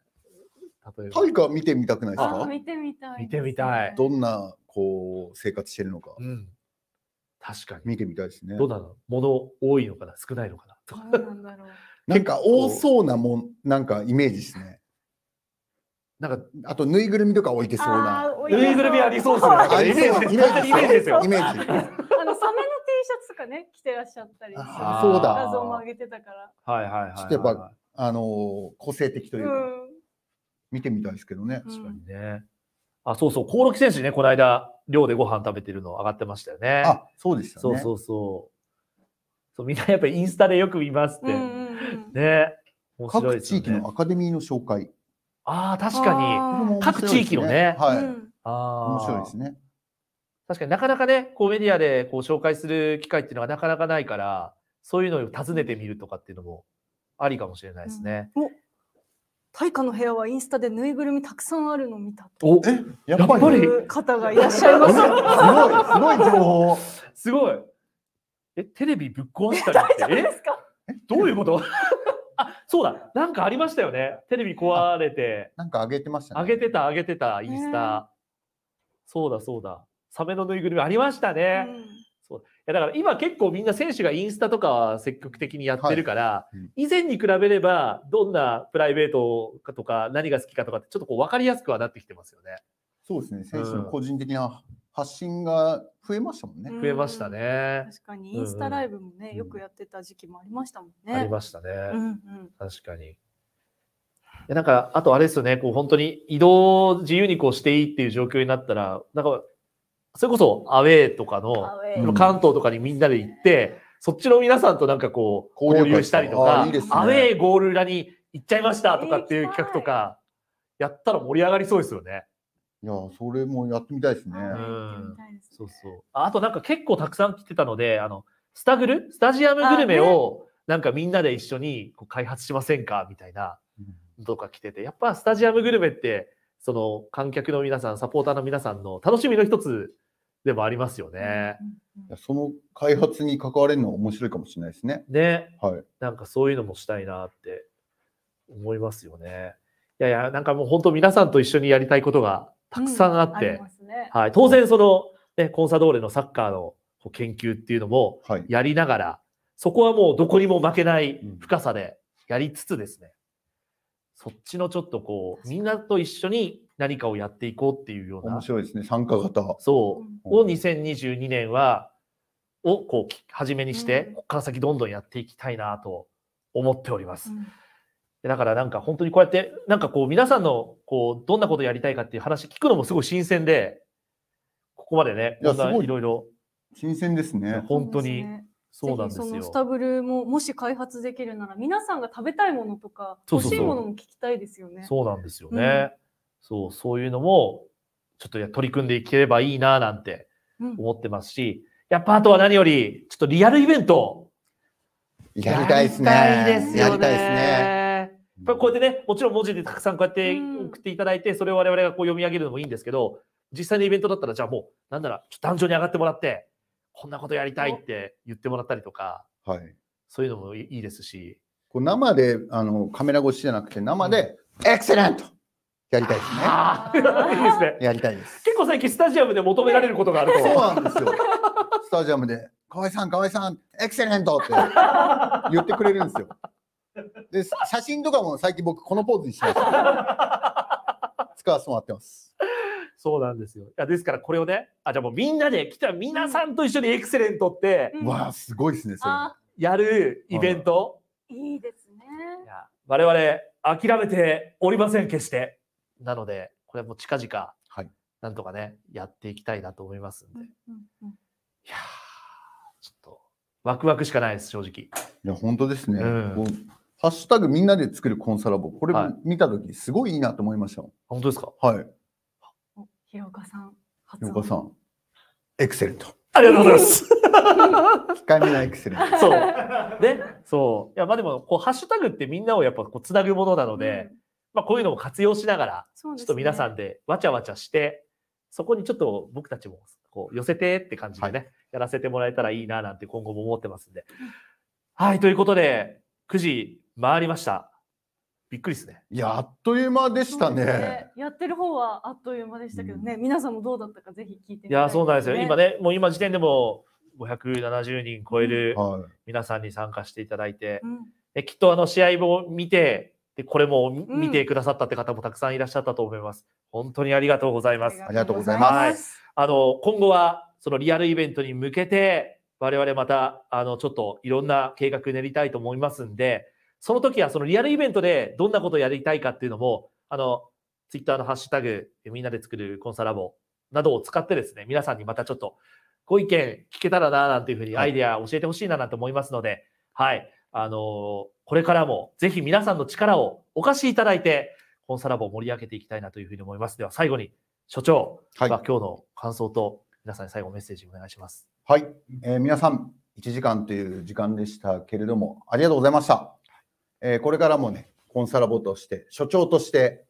[SPEAKER 3] 例えば。タイガ見てみたく
[SPEAKER 4] ないですか。
[SPEAKER 2] 見てみたい。見
[SPEAKER 3] てみたい。どんなこう生活してるのか。うん、確かに。見てみたいですね。どうなの？物多いのかな、少ないのかな。どうなんだろう。なんか多そうなもんなんかイメージですね。なんかあとぬいぐるみとか置いてそうな。ぬいぐるみありそうですね。イメージですよ。イメー
[SPEAKER 2] ジ。かね来てらっしゃったりあそうだ画像も上げてたから
[SPEAKER 3] はいはいはい、ちょっとやっぱあのー、個性的というか、うん、見てみたいですけどね
[SPEAKER 4] 確か
[SPEAKER 2] に
[SPEAKER 3] ね、あそうそう興梠選手ねこの間寮でご飯食べ
[SPEAKER 4] てるの上がってましたよねあそうでしたねそうそうそうそうみんなやっぱりインスタでよ
[SPEAKER 3] く見ますって、ね面白いです、ね、各地域のアカデミーの紹介あ
[SPEAKER 4] あ確かに各地域のね、はい、
[SPEAKER 3] ああ面白いですね
[SPEAKER 4] 確かになかなかね、こうメディアでこう紹介する機会っていうのがなかなかないから、そういうのを訪ねてみるとかっていうのもありかもしれないですね。
[SPEAKER 2] うん大化の部屋はインスタでぬいぐるみたくさんあるの見た
[SPEAKER 4] と。え、やっぱり
[SPEAKER 2] 方がいらっしゃいます。すごい、す
[SPEAKER 4] ごい情報。すごい。え、テレビぶっ壊したりって。え、どういうこと？あ、そうだ。なんかありましたよね。テレビ壊れて。なんか上げてました、ね。上げてた、上げてた、インスタ。そうだ、そうだ。サメのぬいぐるみありましたね。うん、そういやだから今結構みんな選手がインスタとか積極的にやってるから、はいうん、以前に比べればどんなプライベートかとか何が好きかとかってちょっとこう分かりやすくはなってきてますよね。
[SPEAKER 3] そうですね選手の個人的な発信が増えましたもんね。増えましたね。
[SPEAKER 4] 確かにインスタライブもね、よ
[SPEAKER 2] くやってた時期もありましたも
[SPEAKER 4] んね。ありましたね。うんうん、確かに。なんか、あとあれですよね、こう本当に移動自由にこうしていいっていう状況になったら、なんかそれこそアウェーとかの、関東とかにみんなで行って、そっちの皆さんとなんかこう、交流したりとか、アウェーゴール裏に行っちゃいましたとかっていう企画とか、やったら盛り上がりそうですよね。
[SPEAKER 3] いや、それもやってみたいですね。うん、そうそう。
[SPEAKER 4] あとなんか結構たくさん来てたので、あの、スタグルスタジアムグルメを、なんかみんなで一緒にこう開発しませんかみたいな、とか来てて、やっぱスタジアムグルメって、その観客の皆さん、サポーターの皆さんの楽しみの一つでもあ
[SPEAKER 3] りますよね。その開発に関われるのは面白いかもしれないですね。ね、はい、
[SPEAKER 4] なんかそういうのもしたいなって思いますよね。いやいや、なんかもう本当皆さんと一緒にやりたいことがたくさんあって、うんね、はい、当然その、ね、コンサドーレのサッカーの研究っていうのもやりながら、はい、そこはもうどこにも負けない深さでやりつつですね、うん、そっちのちょっとこうみんなと一緒に何かをやっていこうっていうような。面白い
[SPEAKER 3] ですね、参加型。そう。を
[SPEAKER 4] 2022年は、をこう、初めにして、ここから先どんどんやっていきたいなと思っております。だからなんか本当にこうやって、なんかこう皆さんのこう、どんなことやりたいかっていう話聞くのもすごい新鮮で、ここまでね、皆さん、い
[SPEAKER 3] ろいろ。新鮮ですね。本当に。そ
[SPEAKER 4] うなんですよ。その
[SPEAKER 2] スタブルももし開発できるなら、皆さんが食べたいものとか、欲しいものも聞きたいですよね。そうなんですよね。
[SPEAKER 4] そう、そういうのも、ちょっと取り組んでいければいいな、なんて思ってますし、やっぱあとは何より、ちょっとリアルイベント。やり
[SPEAKER 3] たいですね。やりたいですね。やり
[SPEAKER 4] たいですね。やっぱこうやってね、もちろん文字でたくさんこうやって送っていただいて、それを我々がこう読み上げるのもいいんですけど、実際のイベントだったら、じゃあもう、なんなら、ちょっと壇上に上がってもらって、こんなことやりたいって言ってもらったりとか、はい、そういうのもいいですし。
[SPEAKER 3] こう生であのカメラ越しじゃなくて、生で、エクセレントやりたいです
[SPEAKER 4] ね。いいですね。
[SPEAKER 3] やりたいです。
[SPEAKER 4] 結構最近スタジアムで求められることがあると。そうな
[SPEAKER 3] んですよ。スタジアムで、河合さん、河合さん、エクセレントって言ってくれるんですよ。で、写真とかも最近僕このポーズにしてます。使わせてもらってます。そうなんですよ。いや、ですからこれをね、あ、じゃあもうみんなで
[SPEAKER 1] 来
[SPEAKER 4] た皆さんと一緒にエクセレントって。うん、わあ、
[SPEAKER 3] すごいですね、それ。
[SPEAKER 4] やるイベント。
[SPEAKER 1] いいですね。
[SPEAKER 4] 我々諦めておりません、決して。なので、これも近々、はい、なんとかね、やっていきたいなと思いますん
[SPEAKER 1] で。いや
[SPEAKER 4] ちょっと、ワクワクしかないです、正直。い
[SPEAKER 3] や、本当ですね。うん、ハッシュタグみんなで作るコンサラボ、これ見たとき、すごいいいなと思いました。はい、本当ですかはい。
[SPEAKER 2] ひ岡さん、
[SPEAKER 3] ひ岡さん、エクセルト。
[SPEAKER 2] ありがとうございます。
[SPEAKER 3] 控えめなエク
[SPEAKER 4] セル。
[SPEAKER 2] ト。そう。ね。
[SPEAKER 4] そう。いや、まあでも、こう、ハッシュタグってみんなをやっぱこう、つなぐものなので、うんまあ、こういうのも活用しなが
[SPEAKER 2] ら、ちょっと皆さん
[SPEAKER 4] でわちゃわちゃして、そこにちょっと僕たちもこう寄せてって感じでね、やらせてもらえたらいいななんて今後も思ってますんで。はい、ということで、9時回りました。びっくりですね。
[SPEAKER 3] いや、あっという間でしたね、
[SPEAKER 4] ね、
[SPEAKER 2] やってる方はあっという間でしたけどね、うん、皆さんもどうだったかぜひ聞いて、ね、いや、そうなんですよ。今ね、
[SPEAKER 4] もう今時点でも570人超える皆さんに参加していただいて、うん、きっとあの試合を見て、でこれも見てくださったって方もたくさんいらっしゃったと思います。本当にありがとうございます。ありがとうございます。はい、あの今後はそのリアルイベントに向けて我々またあのちょっといろんな計画練りたいと思いますんで、その時はそのリアルイベントでどんなことをやりたいかっていうのもあのツイッターのハッシュタグみんなで作るコンサラボなどを使ってですね皆さんにまたちょっとご意見聞けたらななんていうふうにアイデア教えてほしいななんて思いますので、はい、はい、あのーこれからもぜひ皆さんの力をお貸しいただいて、コンサラボを盛り上げていきたいなというふうに思います。では最後に、所長、はい、今日の感想と皆さんに最後メッセージお願いします。
[SPEAKER 3] はい、えー、皆さん、1時間という時間でしたけれども、ありがとうございました。えー、これからもね、コンサラボとして、所長として、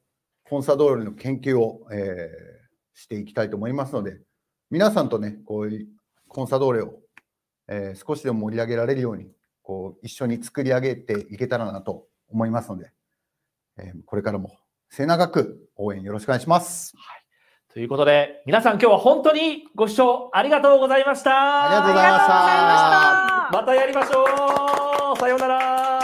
[SPEAKER 3] コンサドールの研究を、えー、していきたいと思いますので、皆さんとね、こういうコンサドーレを、えー、少しでも盛り上げられるようにこう一緒に作り上げていけたらなと思いますので、えこれからも末永く応援よろしくお願いします。はい、
[SPEAKER 4] ということで、皆さん今日は本当にご視聴ありがとうございました。ありがとうございました。ましたまたやりましょう。さようなら。